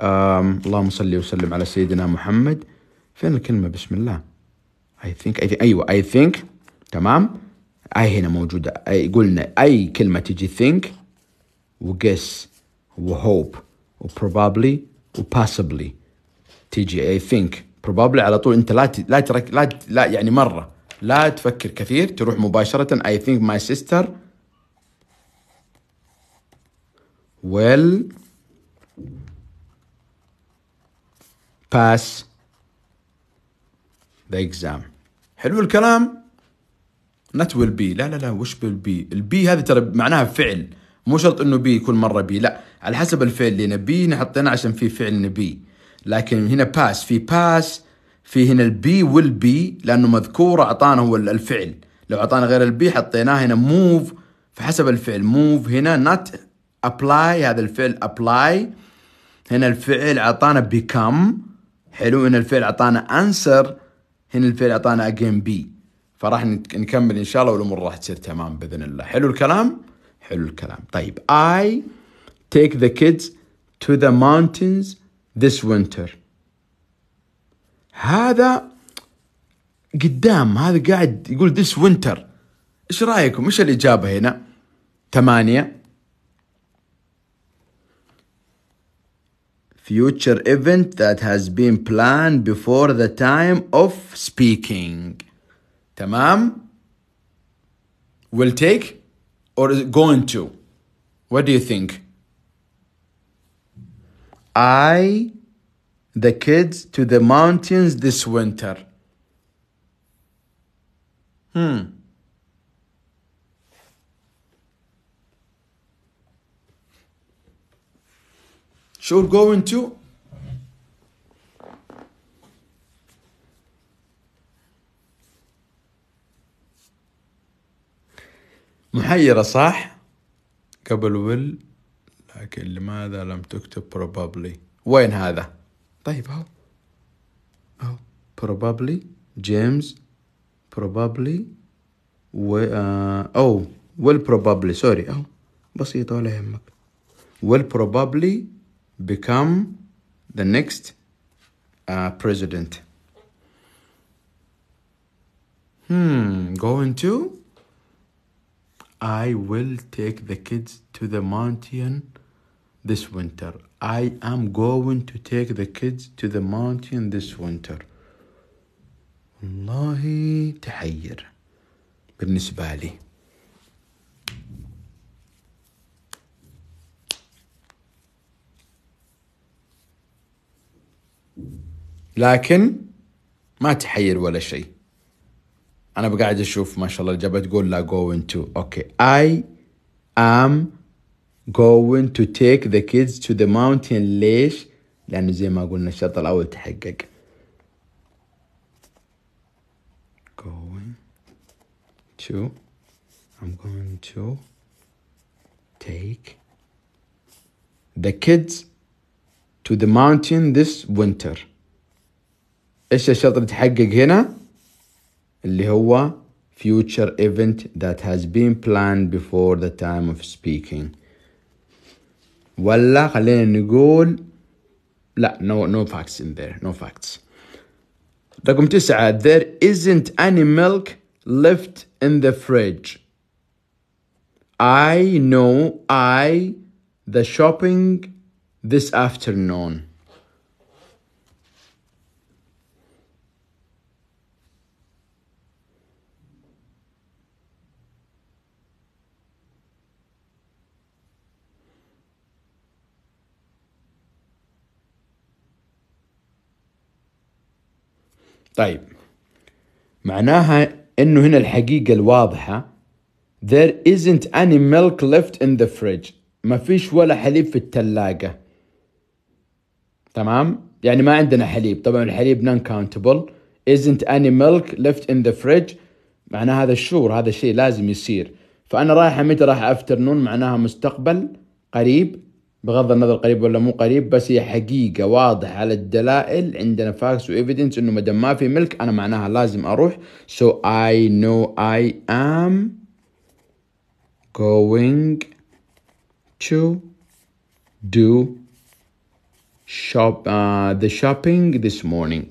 أم اللهم صل وسلم على سيدنا محمد فين الكلمه بسم الله اي ثينك ايوه اي ثينك تمام اي هنا موجوده اي قلنا اي كلمه تجي think و probably و possibly تجي اي think probably على طول انت لا ت... لا ترك لا ت... لا يعني مره لا تفكر كثير تروح مباشره اي think my sister will pass the exam حلو الكلام نت ويل بي لا لا لا وش بالبي البي هذه ترى معناها فعل مو شرط انه بي كل مره بي لا على حسب الفعل اللي نبي حطيناه عشان في فعل نبي لكن هنا باس في باس في هنا البي بي لانه مذكوره اعطانا هو الفعل لو اعطانا غير البي حطيناه هنا موف فحسب الفعل موف هنا نت ابلاي هذا الفعل ابلاي هنا الفعل اعطانا بيكم حلو هنا الفعل اعطانا انسر هنا الفعل اعطانا اجين بي فراح نكمل ان شاء الله والامور راح تصير تمام باذن الله حلو الكلام حلو الكلام طيب I take the kids to the mountains this winter هذا قدام هذا قاعد يقول this winter ايش رايكم ايش الاجابه هنا ثمانية future event that has been planned before the time of speaking Tamam will take or is it going to? What do you think? I, the kids, to the mountains this winter. Hmm. Sure, going to? محيرة صح؟ قبل will لكن لماذا لم تكتب probably وين هذا؟ طيب اهو اهو probably جيمس probably و او will probably سوري او بسيطة ولا يهمك will probably become the next uh, president. Hmm, going to I will take the kids to the mountain this winter. I am going to take the kids to the mountain this winter. والله تحير بالنسبة لي لكن ما تحير ولا شيء انا بقاعد اشوف ما شاء الله الاجابه تقول لا going to اوكي I am going to take the kids to the mountain ليش؟ لانه زي ما قلنا الشرط الاول تحقق going to I'm going to take the kids to the mountain this winter ايش الشرط اللي تحقق هنا؟ اللي هو future event that has been planned before the time of speaking ولا خلينا نقول لا no no facts in there no facts رقم تسعة there isn't any milk left in the fridge I know I the shopping this afternoon طيب معناها انه هنا الحقيقة الواضحة there isn't any milk left in the fridge ما فيش ولا حليب في الثلاجة تمام يعني ما عندنا حليب طبعا الحليب نون كاونتبل isn't any milk left in the fridge معناها هذا الشور هذا الشيء لازم يصير فانا رايحة متى راح افترنون معناها مستقبل قريب بغض النظر قريب ولا مو قريب بس هي حقيقة واضحة على الدلائل عندنا فاكس وإيفيدنس إنه مدام ما في ملك أنا معناها لازم أروح so I know I am going to do shop uh, the shopping this morning (laughs)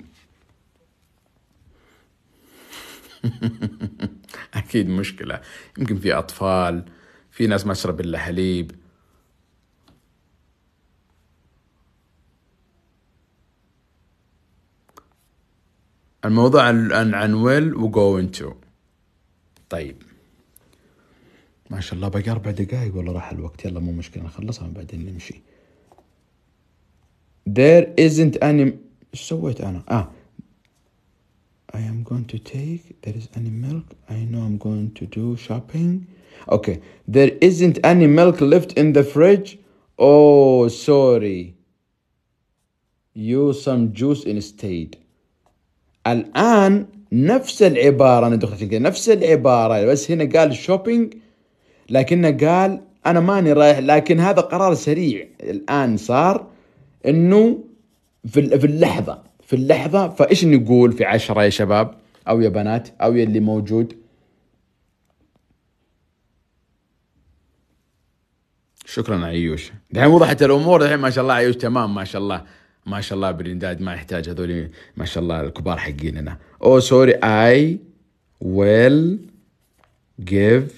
أكيد مشكلة يمكن في أطفال في ناس ما تشرب إلا حليب الموضوع عن عن ويل وجوين تو طيب ما شاء الله باقي اربع دقائق ولا راح الوقت يلا مو مشكله نخلصها بعدين نمشي There isn't any ايش سويت انا؟ اه I am going to take there is any milk I know I'm going to do shopping okay there isn't any milk left in the fridge oh sorry use some juice instead الآن نفس العبارة أنا دخلت كده نفس العبارة بس هنا قال شوبينج لكنه قال أنا ماني رايح لكن هذا قرار سريع الآن صار إنه في في اللحظة في اللحظة فإيش نقول في عشرة يا شباب أو يا بنات أو يا اللي موجود شكرا عيوش دحين وضحت الامور دحين ما شاء الله عيوش تمام ما شاء الله ما شاء الله برينداد ما يحتاج هذول ما شاء الله الكبار حقيننا او سوري اي ويل give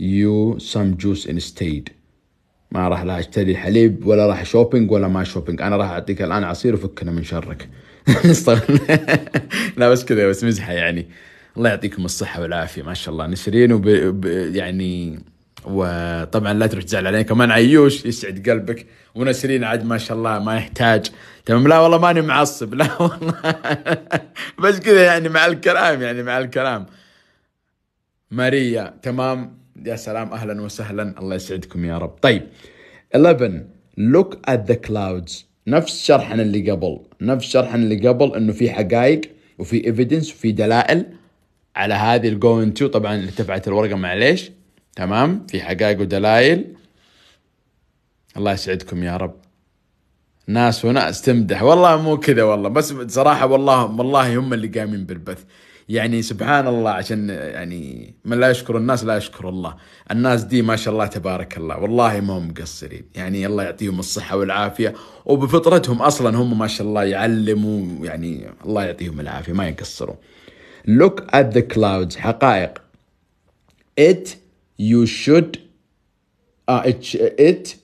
you some juice instead ما راح لا اشتري حليب ولا راح شوبينج ولا ما شوبينج انا راح اعطيك الان عصير وفكنا من شرك (laughs) لا بس كذا بس مزحه يعني الله يعطيكم الصحه والعافيه ما شاء الله نسرين وب... ب... يعني وطبعا لا تروح تزعل علينا كمان عيوش يسعد قلبك ونسرين عاد ما شاء الله ما يحتاج تمام لا والله ماني معصب (laughs) لا والله بس كذا يعني مع الكلام يعني مع الكلام ماريا تمام يا سلام اهلا وسهلا الله يسعدكم يا رب طيب 11 look at the clouds نفس شرحنا اللي قبل نفس شرحنا اللي قبل انه في حقائق وفي ايفيدنس وفي دلائل على هذه الجوين تو طبعا ارتفعت الورقه معليش تمام في حقائق ودلائل الله يسعدكم يا رب ناس وناس تمدح والله مو كذا والله بس صراحة والله والله هم اللي قايمين بالبث يعني سبحان الله عشان يعني من لا يشكر الناس لا يشكر الله الناس دي ما شاء الله تبارك الله والله ما هم مقصرين يعني الله يعطيهم الصحة والعافية وبفطرتهم أصلا هم ما شاء الله يعلموا يعني الله يعطيهم العافية ما يقصروا Look at the clouds حقائق It you should uh, it, it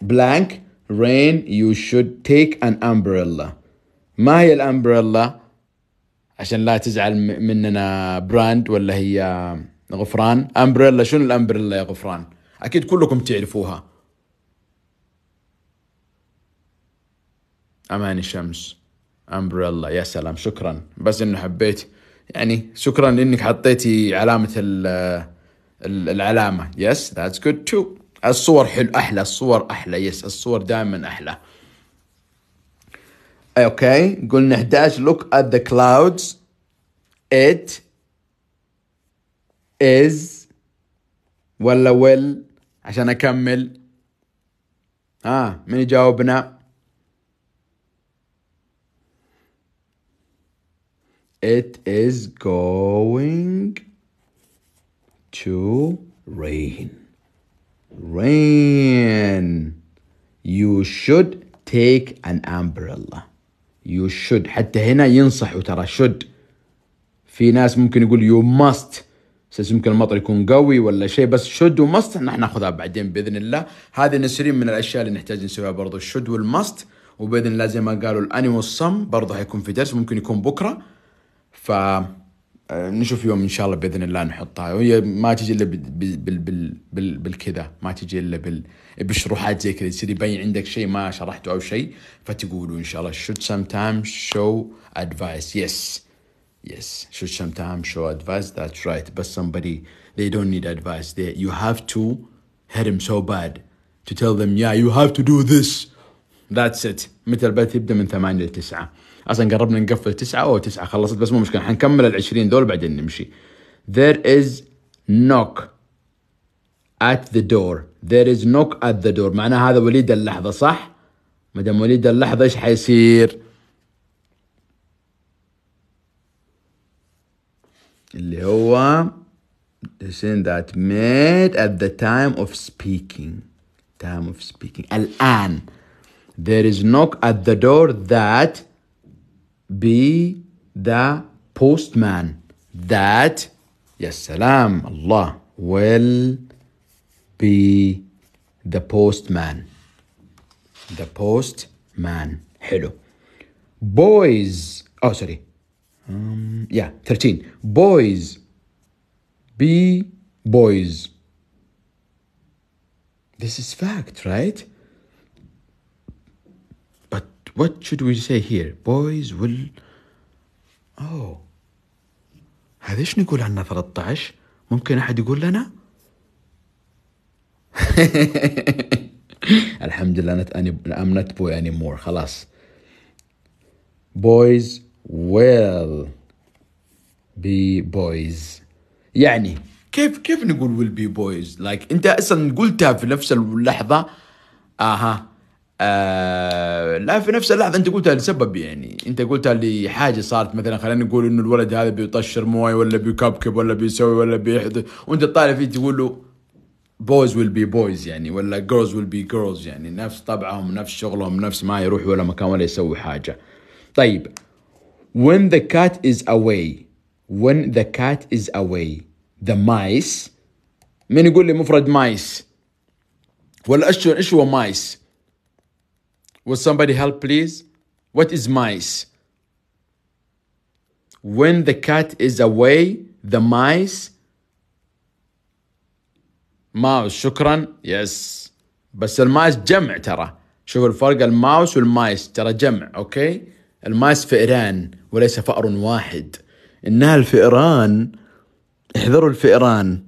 blank rain you should take an umbrella ما هي الامبريلا عشان لا تزعل مننا براند ولا هي غفران امبريلا شنو الامبريلا يا غفران اكيد كلكم تعرفوها أماني شمس امبريلا يا سلام شكرا بس انه حبيت يعني شكرا انك حطيتي علامه العلامه يس ذاتس جود تو الصور حلو احلى الصور احلى يس الصور دائما احلى اوكي قلنا 11 look at the clouds it is ولا will عشان اكمل ها آه من يجاوبنا it is going to rain. Rain. You should take an umbrella. You should حتى هنا ينصحوا ترى should في ناس ممكن يقول you must بس يمكن المطر يكون قوي ولا شيء بس و ومست نحن ناخذها بعدين باذن الله هذه نسرين من الاشياء اللي نحتاج نسويها برضو should والمست وباذن الله زي ما قالوا الاني والصم برضو حيكون في درس ممكن يكون بكره ف نشوف يوم ان شاء الله باذن الله نحطها وهي ما تجي الا بالكذا ما تجي الا بشروحات زي كذا يصير يبين عندك شيء ما شرحته او شيء فتقولوا ان شاء الله should شو show advice يس شوت should تايم show advice that's right بس somebody they don't need advice they you have to hit him so bad to tell them yeah you have to do this that's it متى البث يبدا من 8 ل 9 اصلا قربنا نقفل تسعه او تسعه خلصت بس مو مشكله حنكمل ال 20 دول بعدين نمشي there is knock at the door there is knock at the door معناه هذا وليد اللحظه صح ما دام وليد اللحظه ايش حيصير اللي هو the sin that made at the time of speaking time of speaking الآن there is knock at the door that be the postman that yes salam Allah will be the postman the postman hello, boys oh sorry um, yeah 13 boys be boys this is fact right What should we say here? Boys will Oh هذا ايش نقول عنا 13 ممكن احد يقول لنا (laughs) الحمد لله نت اني I'm not boy anymore خلاص boys will be boys يعني كيف كيف نقول will be boys like انت اصلا قلتها في نفس اللحظه اها آه، لا في نفس اللحظه انت قلتها لسبب يعني انت قلتها لحاجه صارت مثلا خلينا نقول انه الولد هذا بيطشر مويه ولا بيكبكب ولا بيسوي ولا بيحدث وانت طالع فيه تقول له بويز ويل بي بويز يعني ولا جيرلز ويل بي جيرلز يعني نفس طبعهم نفس شغلهم نفس ما يروح ولا مكان ولا يسوي حاجه طيب when the cat is away when the cat is away the mice من يقول لي مفرد مايس ولا ايش هو مايس Will somebody help, please? What is mice? When the cat is away, the mice. ماوس شكرا يس بس المايس جمع ترى شوف الفرق الماوس والمايس ترى جمع اوكي المايس فئران وليس فأر واحد انها الفئران احذروا الفئران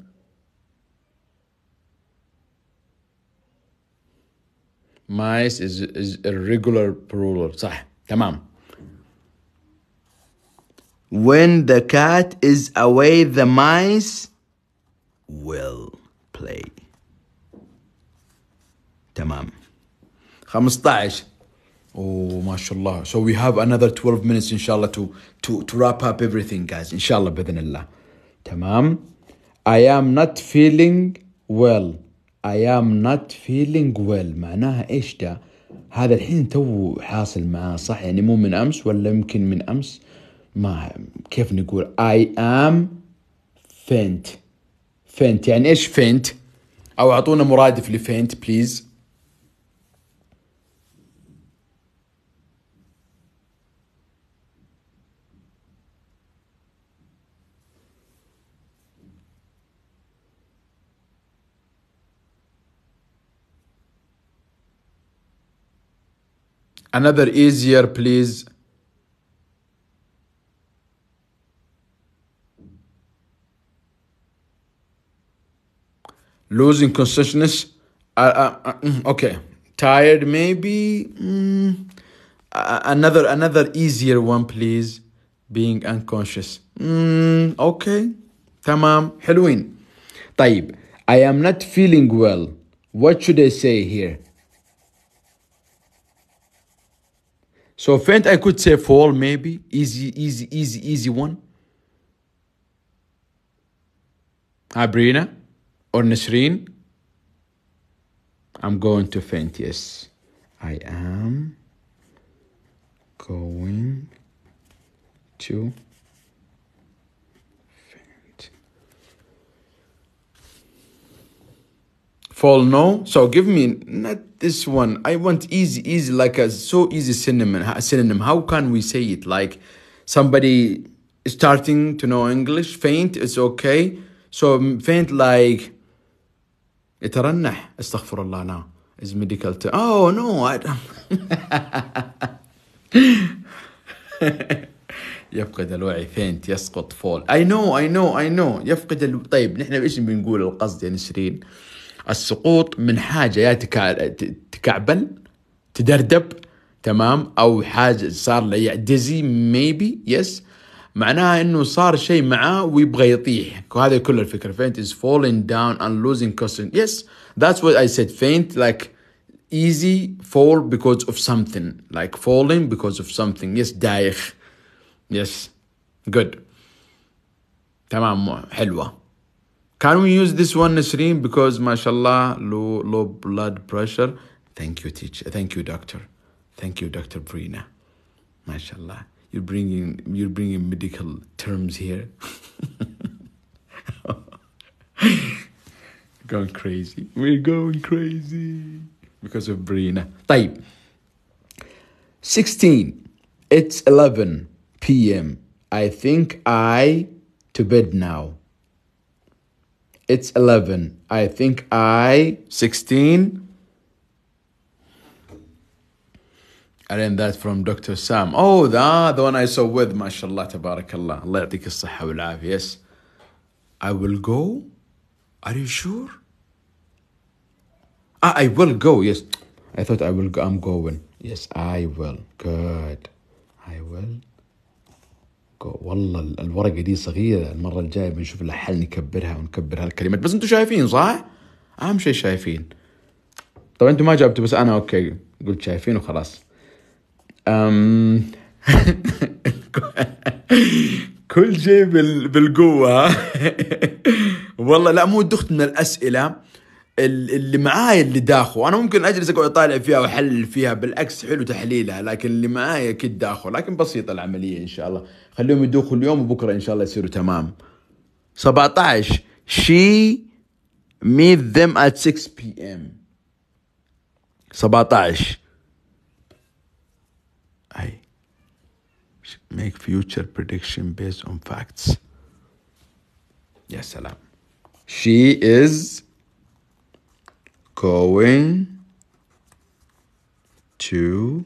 mice is, is regular plural صح تمام When the cat is away the mice will play تمام 15 Oh, mashallah. So we have another 12 minutes, inshallah, to, to, to wrap up everything, guys. Inshallah, bidnillah. Tamam. I am not feeling well. I am not feeling well معناها ايش ده؟ هذا الحين تو حاصل معاه صح يعني مو من امس ولا يمكن من امس ما كيف نقول I am faint faint يعني ايش faint او اعطونا مرادف لفينت بليز Another easier, please. Losing consciousness. Uh, uh, uh, mm, okay. Tired, maybe. Mm. Uh, uh, another, another easier one, please. Being unconscious. Mm, okay. تمام. حلوين. طيب. I am not feeling well. What should I say here? So faint, I could say fall maybe. Easy, easy, easy, easy one. Abrina or Nasreen. I'm going to faint, yes. I am going to Fall no. So give me not this one. I want easy, easy, like a so easy synonym. Synonym. How can we say it? Like somebody starting to know English, faint. is okay. So faint like. يترنح استغفر الله now is medical term. Oh no, I (laughs) يفقد الوعي فينت يسقط فول. I know I know I know يفقد ال... طيب نحن ايش بنقول القصد يعني شيرين؟ السقوط من حاجه يا تكا... تكعبل تدردب تمام او حاجه صار له ديزي ميبي يس معناها انه صار شيء معاه ويبغى يطيح وهذا كل الفكره faint is falling down and losing concentration yes that's what I said faint like easy fall because of something like falling because of something yes دايخ yes good تمام حلوه Can we use this one, Nasreen? Because, mashallah, low, low blood pressure. Thank you, teacher. Thank you, doctor. Thank you, Dr. Brina. Mashallah. You're bringing, you're bringing medical terms here. (laughs) going crazy. We're going crazy because of Brina. Type 16. It's 11 p.m. I think I to bed now. It's 11. I think I 16. I learned that from Dr. Sam. Oh, the, the one I saw with, mashallah, tabarakallah. Allah يعطيك الصحة والعافية. Yes. I will go. Are you sure? Ah, I will go. Yes. I thought I will go. I'm going. Yes, I will. Good. I will. والله الورقه دي صغيره المره الجايه بنشوف لها حل نكبرها ونكبر هالكلمات بس انتم شايفين صح؟ اهم شيء شايفين طبعا انتم ما جاوبتوا بس انا اوكي قلت شايفين وخلاص أم... (laughs) كل شيء بال... بالقوه (laughs) والله لا مو دخت من الاسئله اللي معايا اللي داخو انا ممكن اجلس اقعد اطالع فيها واحلل فيها بالعكس حلو تحليلها لكن اللي معايا اكيد داخو لكن بسيطه العمليه ان شاء الله خليهم يدوخوا اليوم وبكره ان شاء الله يصيروا تمام 17 she meet them at 6 p.m 17 اي make future prediction based on facts يا سلام she is going to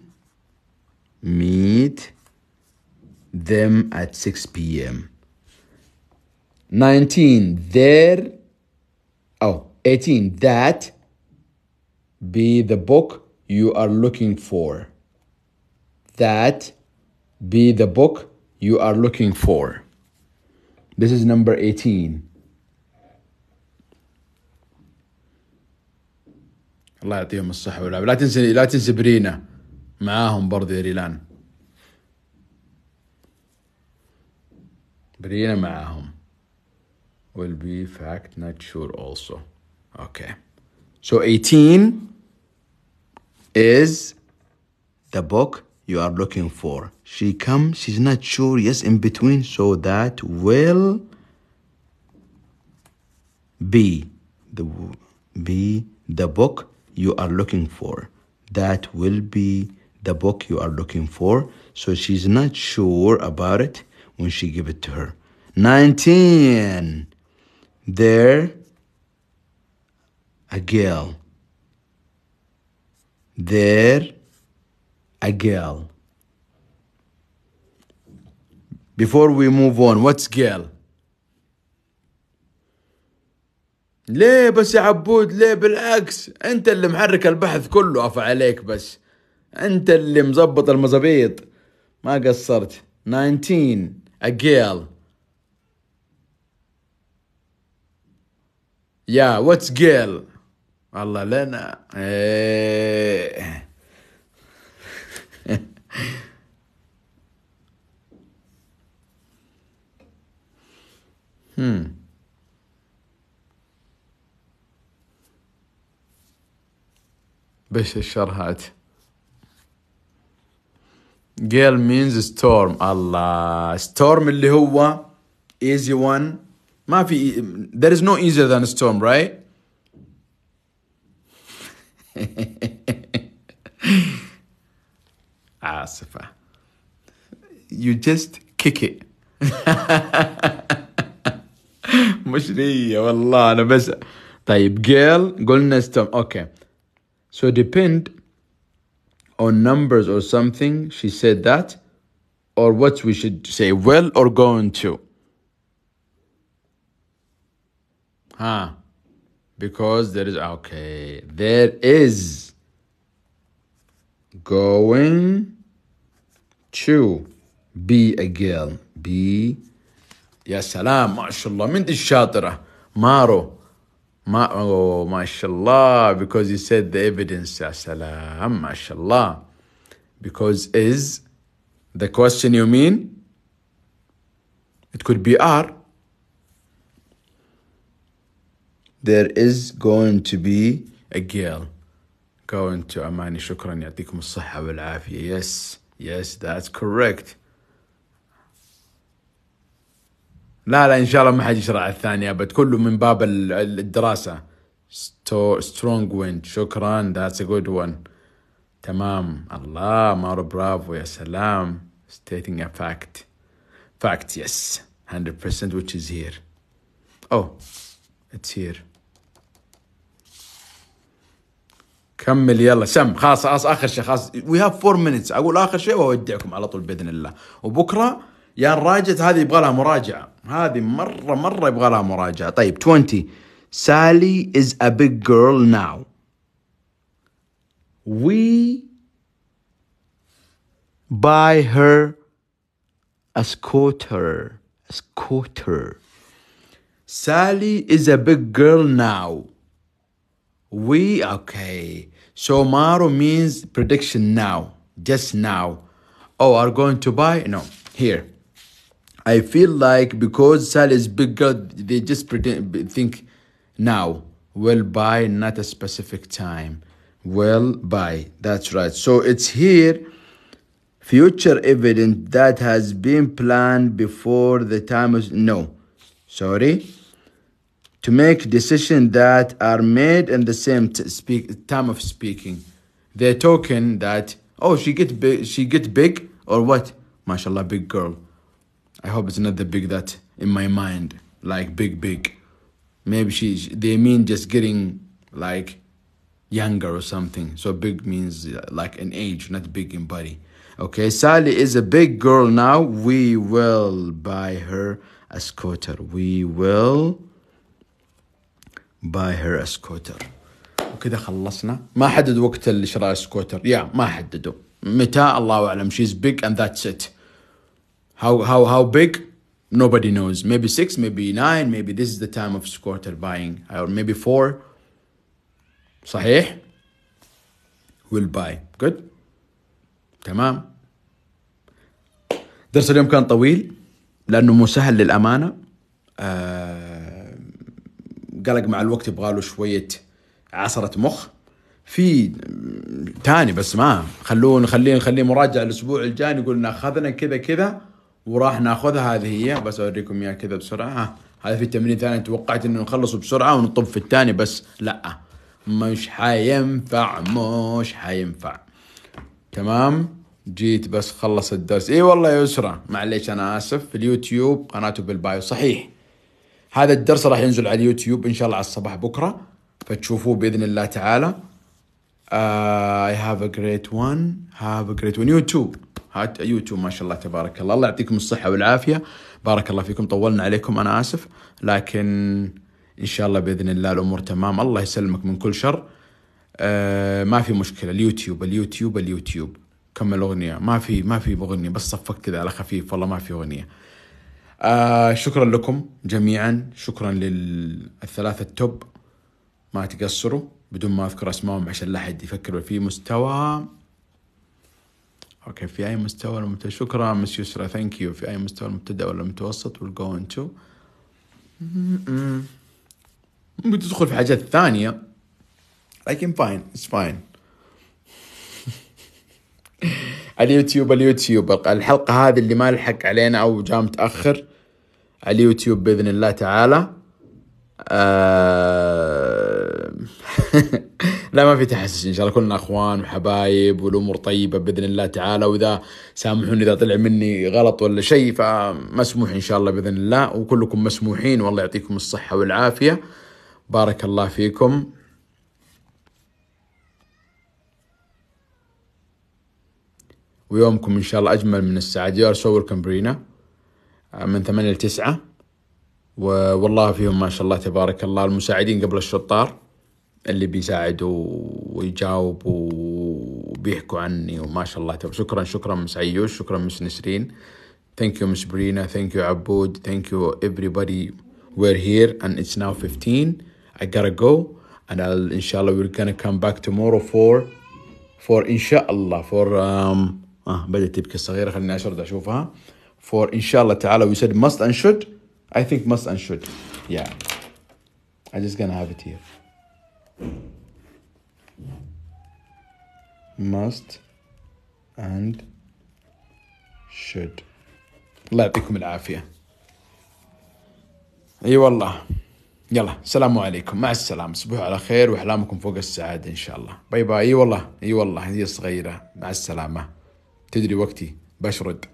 meet them at 6 p.m. 19. There, oh, 18. That be the book you are looking for. That be the book you are looking for. This is number 18. الله يعطيهم الصحة والعافية لا تنسى لا تنسى برينا معاهم برضه ريلان بدينا معاهم will be fact not sure also okay so 18 is the book you are looking for she comes she's not sure yes in between so that will be the be the book you are looking for that will be the book you are looking for so she's not sure about it when she give it to her. 19. There a girl. There a girl. Before we move on, what's girl? ليه بس يا عبود ليه بالعكس انت اللي محرك البحث كله عفا عليك بس انت اللي مظبط المظابيط ما قصرت 19 a girl. Yeah, what's girl? والله لنا إيه. هم بش الشرهات Gale means storm الله storm اللي هو easy one ما في there is no easier than storm right عاصفة. (laughs) you just kick it مش ليا والله أنا بس طيب جيل قلنا storm okay so depend or numbers or something, she said that, or what we should say, well or going to. Huh. Because there is, okay, there is going to be a girl. Be, ya salam, mashallah, من دي الشاطرة, maro. Ma, oh, mashallah, because he said the evidence, salam, mashallah. Because is the question you mean? It could be R. There is going to be a girl going to Amani. Shukran, yatikum as-sihha Yes, yes, that's correct. لا لا ان شاء الله ما حد يشرع الثانية ابد كله من باب الدراسه سترونج ويند شكرا ذاتس ا جود وان تمام الله مارو برافو يا سلام stating a fact fact yes 100% which is here oh it's here كمل يلا سم خلاص خلاص اخر شيء خلاص وي هاف فور minutes اقول اخر شيء واودعكم على طول باذن الله وبكره يا نراجع هذه يبغى لها هذه مرة مرة يبغى لها طيب 20 Sally is a big girl now we buy her a scooter a scooter Sally is a big girl now we okay so maro means prediction now just now oh are going to buy no here I feel like because Sal is bigger, they just pretend think now. Well, by not a specific time. Well, by that's right. So it's here future evidence that has been planned before the time is no. Sorry. To make decisions that are made in the same speak, time of speaking. They're talking that oh she get big she get big or what? MashaAllah big girl. I hope it's not the big that in my mind, like big, big. Maybe she's. they mean just getting like younger or something. So big means uh, like an age, not big in body. Okay, Sally is a big girl now. We will buy her a scooter. We will buy her a scooter. وكذا خلصنا ما حدد وقت اللي شراء السكوتر يا yeah, ما حددوا متى الله اعلم she's big and that's it How how how big? Nobody knows. Maybe six, maybe nine, maybe this is the time of squatter buying, or maybe four. صحيح؟ will buy. Good. تمام. درس اليوم كان طويل لانه مو سهل للامانه. آه قلق مع الوقت يبغى له شويه عصره مخ. في تاني بس ما خلوه نخليه نخليه مراجعه الاسبوع الجاي نقول اخذنا كذا كذا وراح ناخذها هذه هي بس اوريكم اياها كذا بسرعه ها هذا في التمرين الثاني توقعت انه نخلصه بسرعه ونطب في الثاني بس لا مش حينفع مش حينفع تمام جيت بس خلص الدرس اي والله يا اسره معليش انا اسف في اليوتيوب قناته بالبايو صحيح هذا الدرس راح ينزل على اليوتيوب ان شاء الله على الصباح بكره فتشوفوه باذن الله تعالى اي هاف ا جريت وان هاف ا جريت وان يوتيوب هات يوتيوب ما شاء الله تبارك الله الله يعطيكم الصحة والعافية بارك الله فيكم طولنا عليكم أنا آسف لكن إن شاء الله بإذن الله الأمور تمام الله يسلمك من كل شر آه ما في مشكلة اليوتيوب اليوتيوب اليوتيوب كمل الأغنية ما في ما في أغنية بس صفقت كذا على خفيف والله ما في أغنية آه شكرا لكم جميعا شكرا للثلاثة التوب ما تقصروا بدون ما أذكر أسمائهم عشان لا أحد يفكر في مستوى اوكي في اي مستوى ولا شكرا مس يسرا ثانك يو في اي مستوى مبتدأ ولا المتوسط ويل جو انتو ممكن تدخل في حاجات ثانية لكن فاين اتس فاين اليوتيوب اليوتيوب الحلقة هذه اللي ما لحق علينا او جاء متأخر على اليوتيوب بإذن الله تعالى آه (laughs) لا ما في تحسس ان شاء الله كلنا اخوان وحبايب والامور طيبه باذن الله تعالى واذا سامحوني اذا طلع مني غلط ولا شيء فمسموح ان شاء الله باذن الله وكلكم مسموحين والله يعطيكم الصحه والعافيه بارك الله فيكم ويومكم ان شاء الله اجمل من الساعه دي اصور كمبرينا آه، من 8 ل 9 والله فيهم ما شاء الله تبارك الله المساعدين قبل الشطار اللي بيساعدوا ويجاوبوا وبيحكوا عني وما شاء الله تبارك طيب، شكرا شكرا مس عيوش شكرا مس نسرين ثانك يو مس برينا ثانك يو عبود ثانك يو everybody we're here and it's now 15 I gotta go and I'll, ان شاء الله we're gonna come back tomorrow for for ان شاء الله for um, اه بدات تبكي الصغيره خليني اشرد اشوفها for ان شاء الله تعالى we said must and should I think must and should yeah I just gonna have it here must and should الله يعطيكم العافية اي أيوة والله يلا السلام عليكم مع السلامة صباح على خير واحلامكم فوق السعادة ان شاء الله باي باي اي أيوة والله اي أيوة والله هي صغيرة مع السلامة تدري وقتي بشرد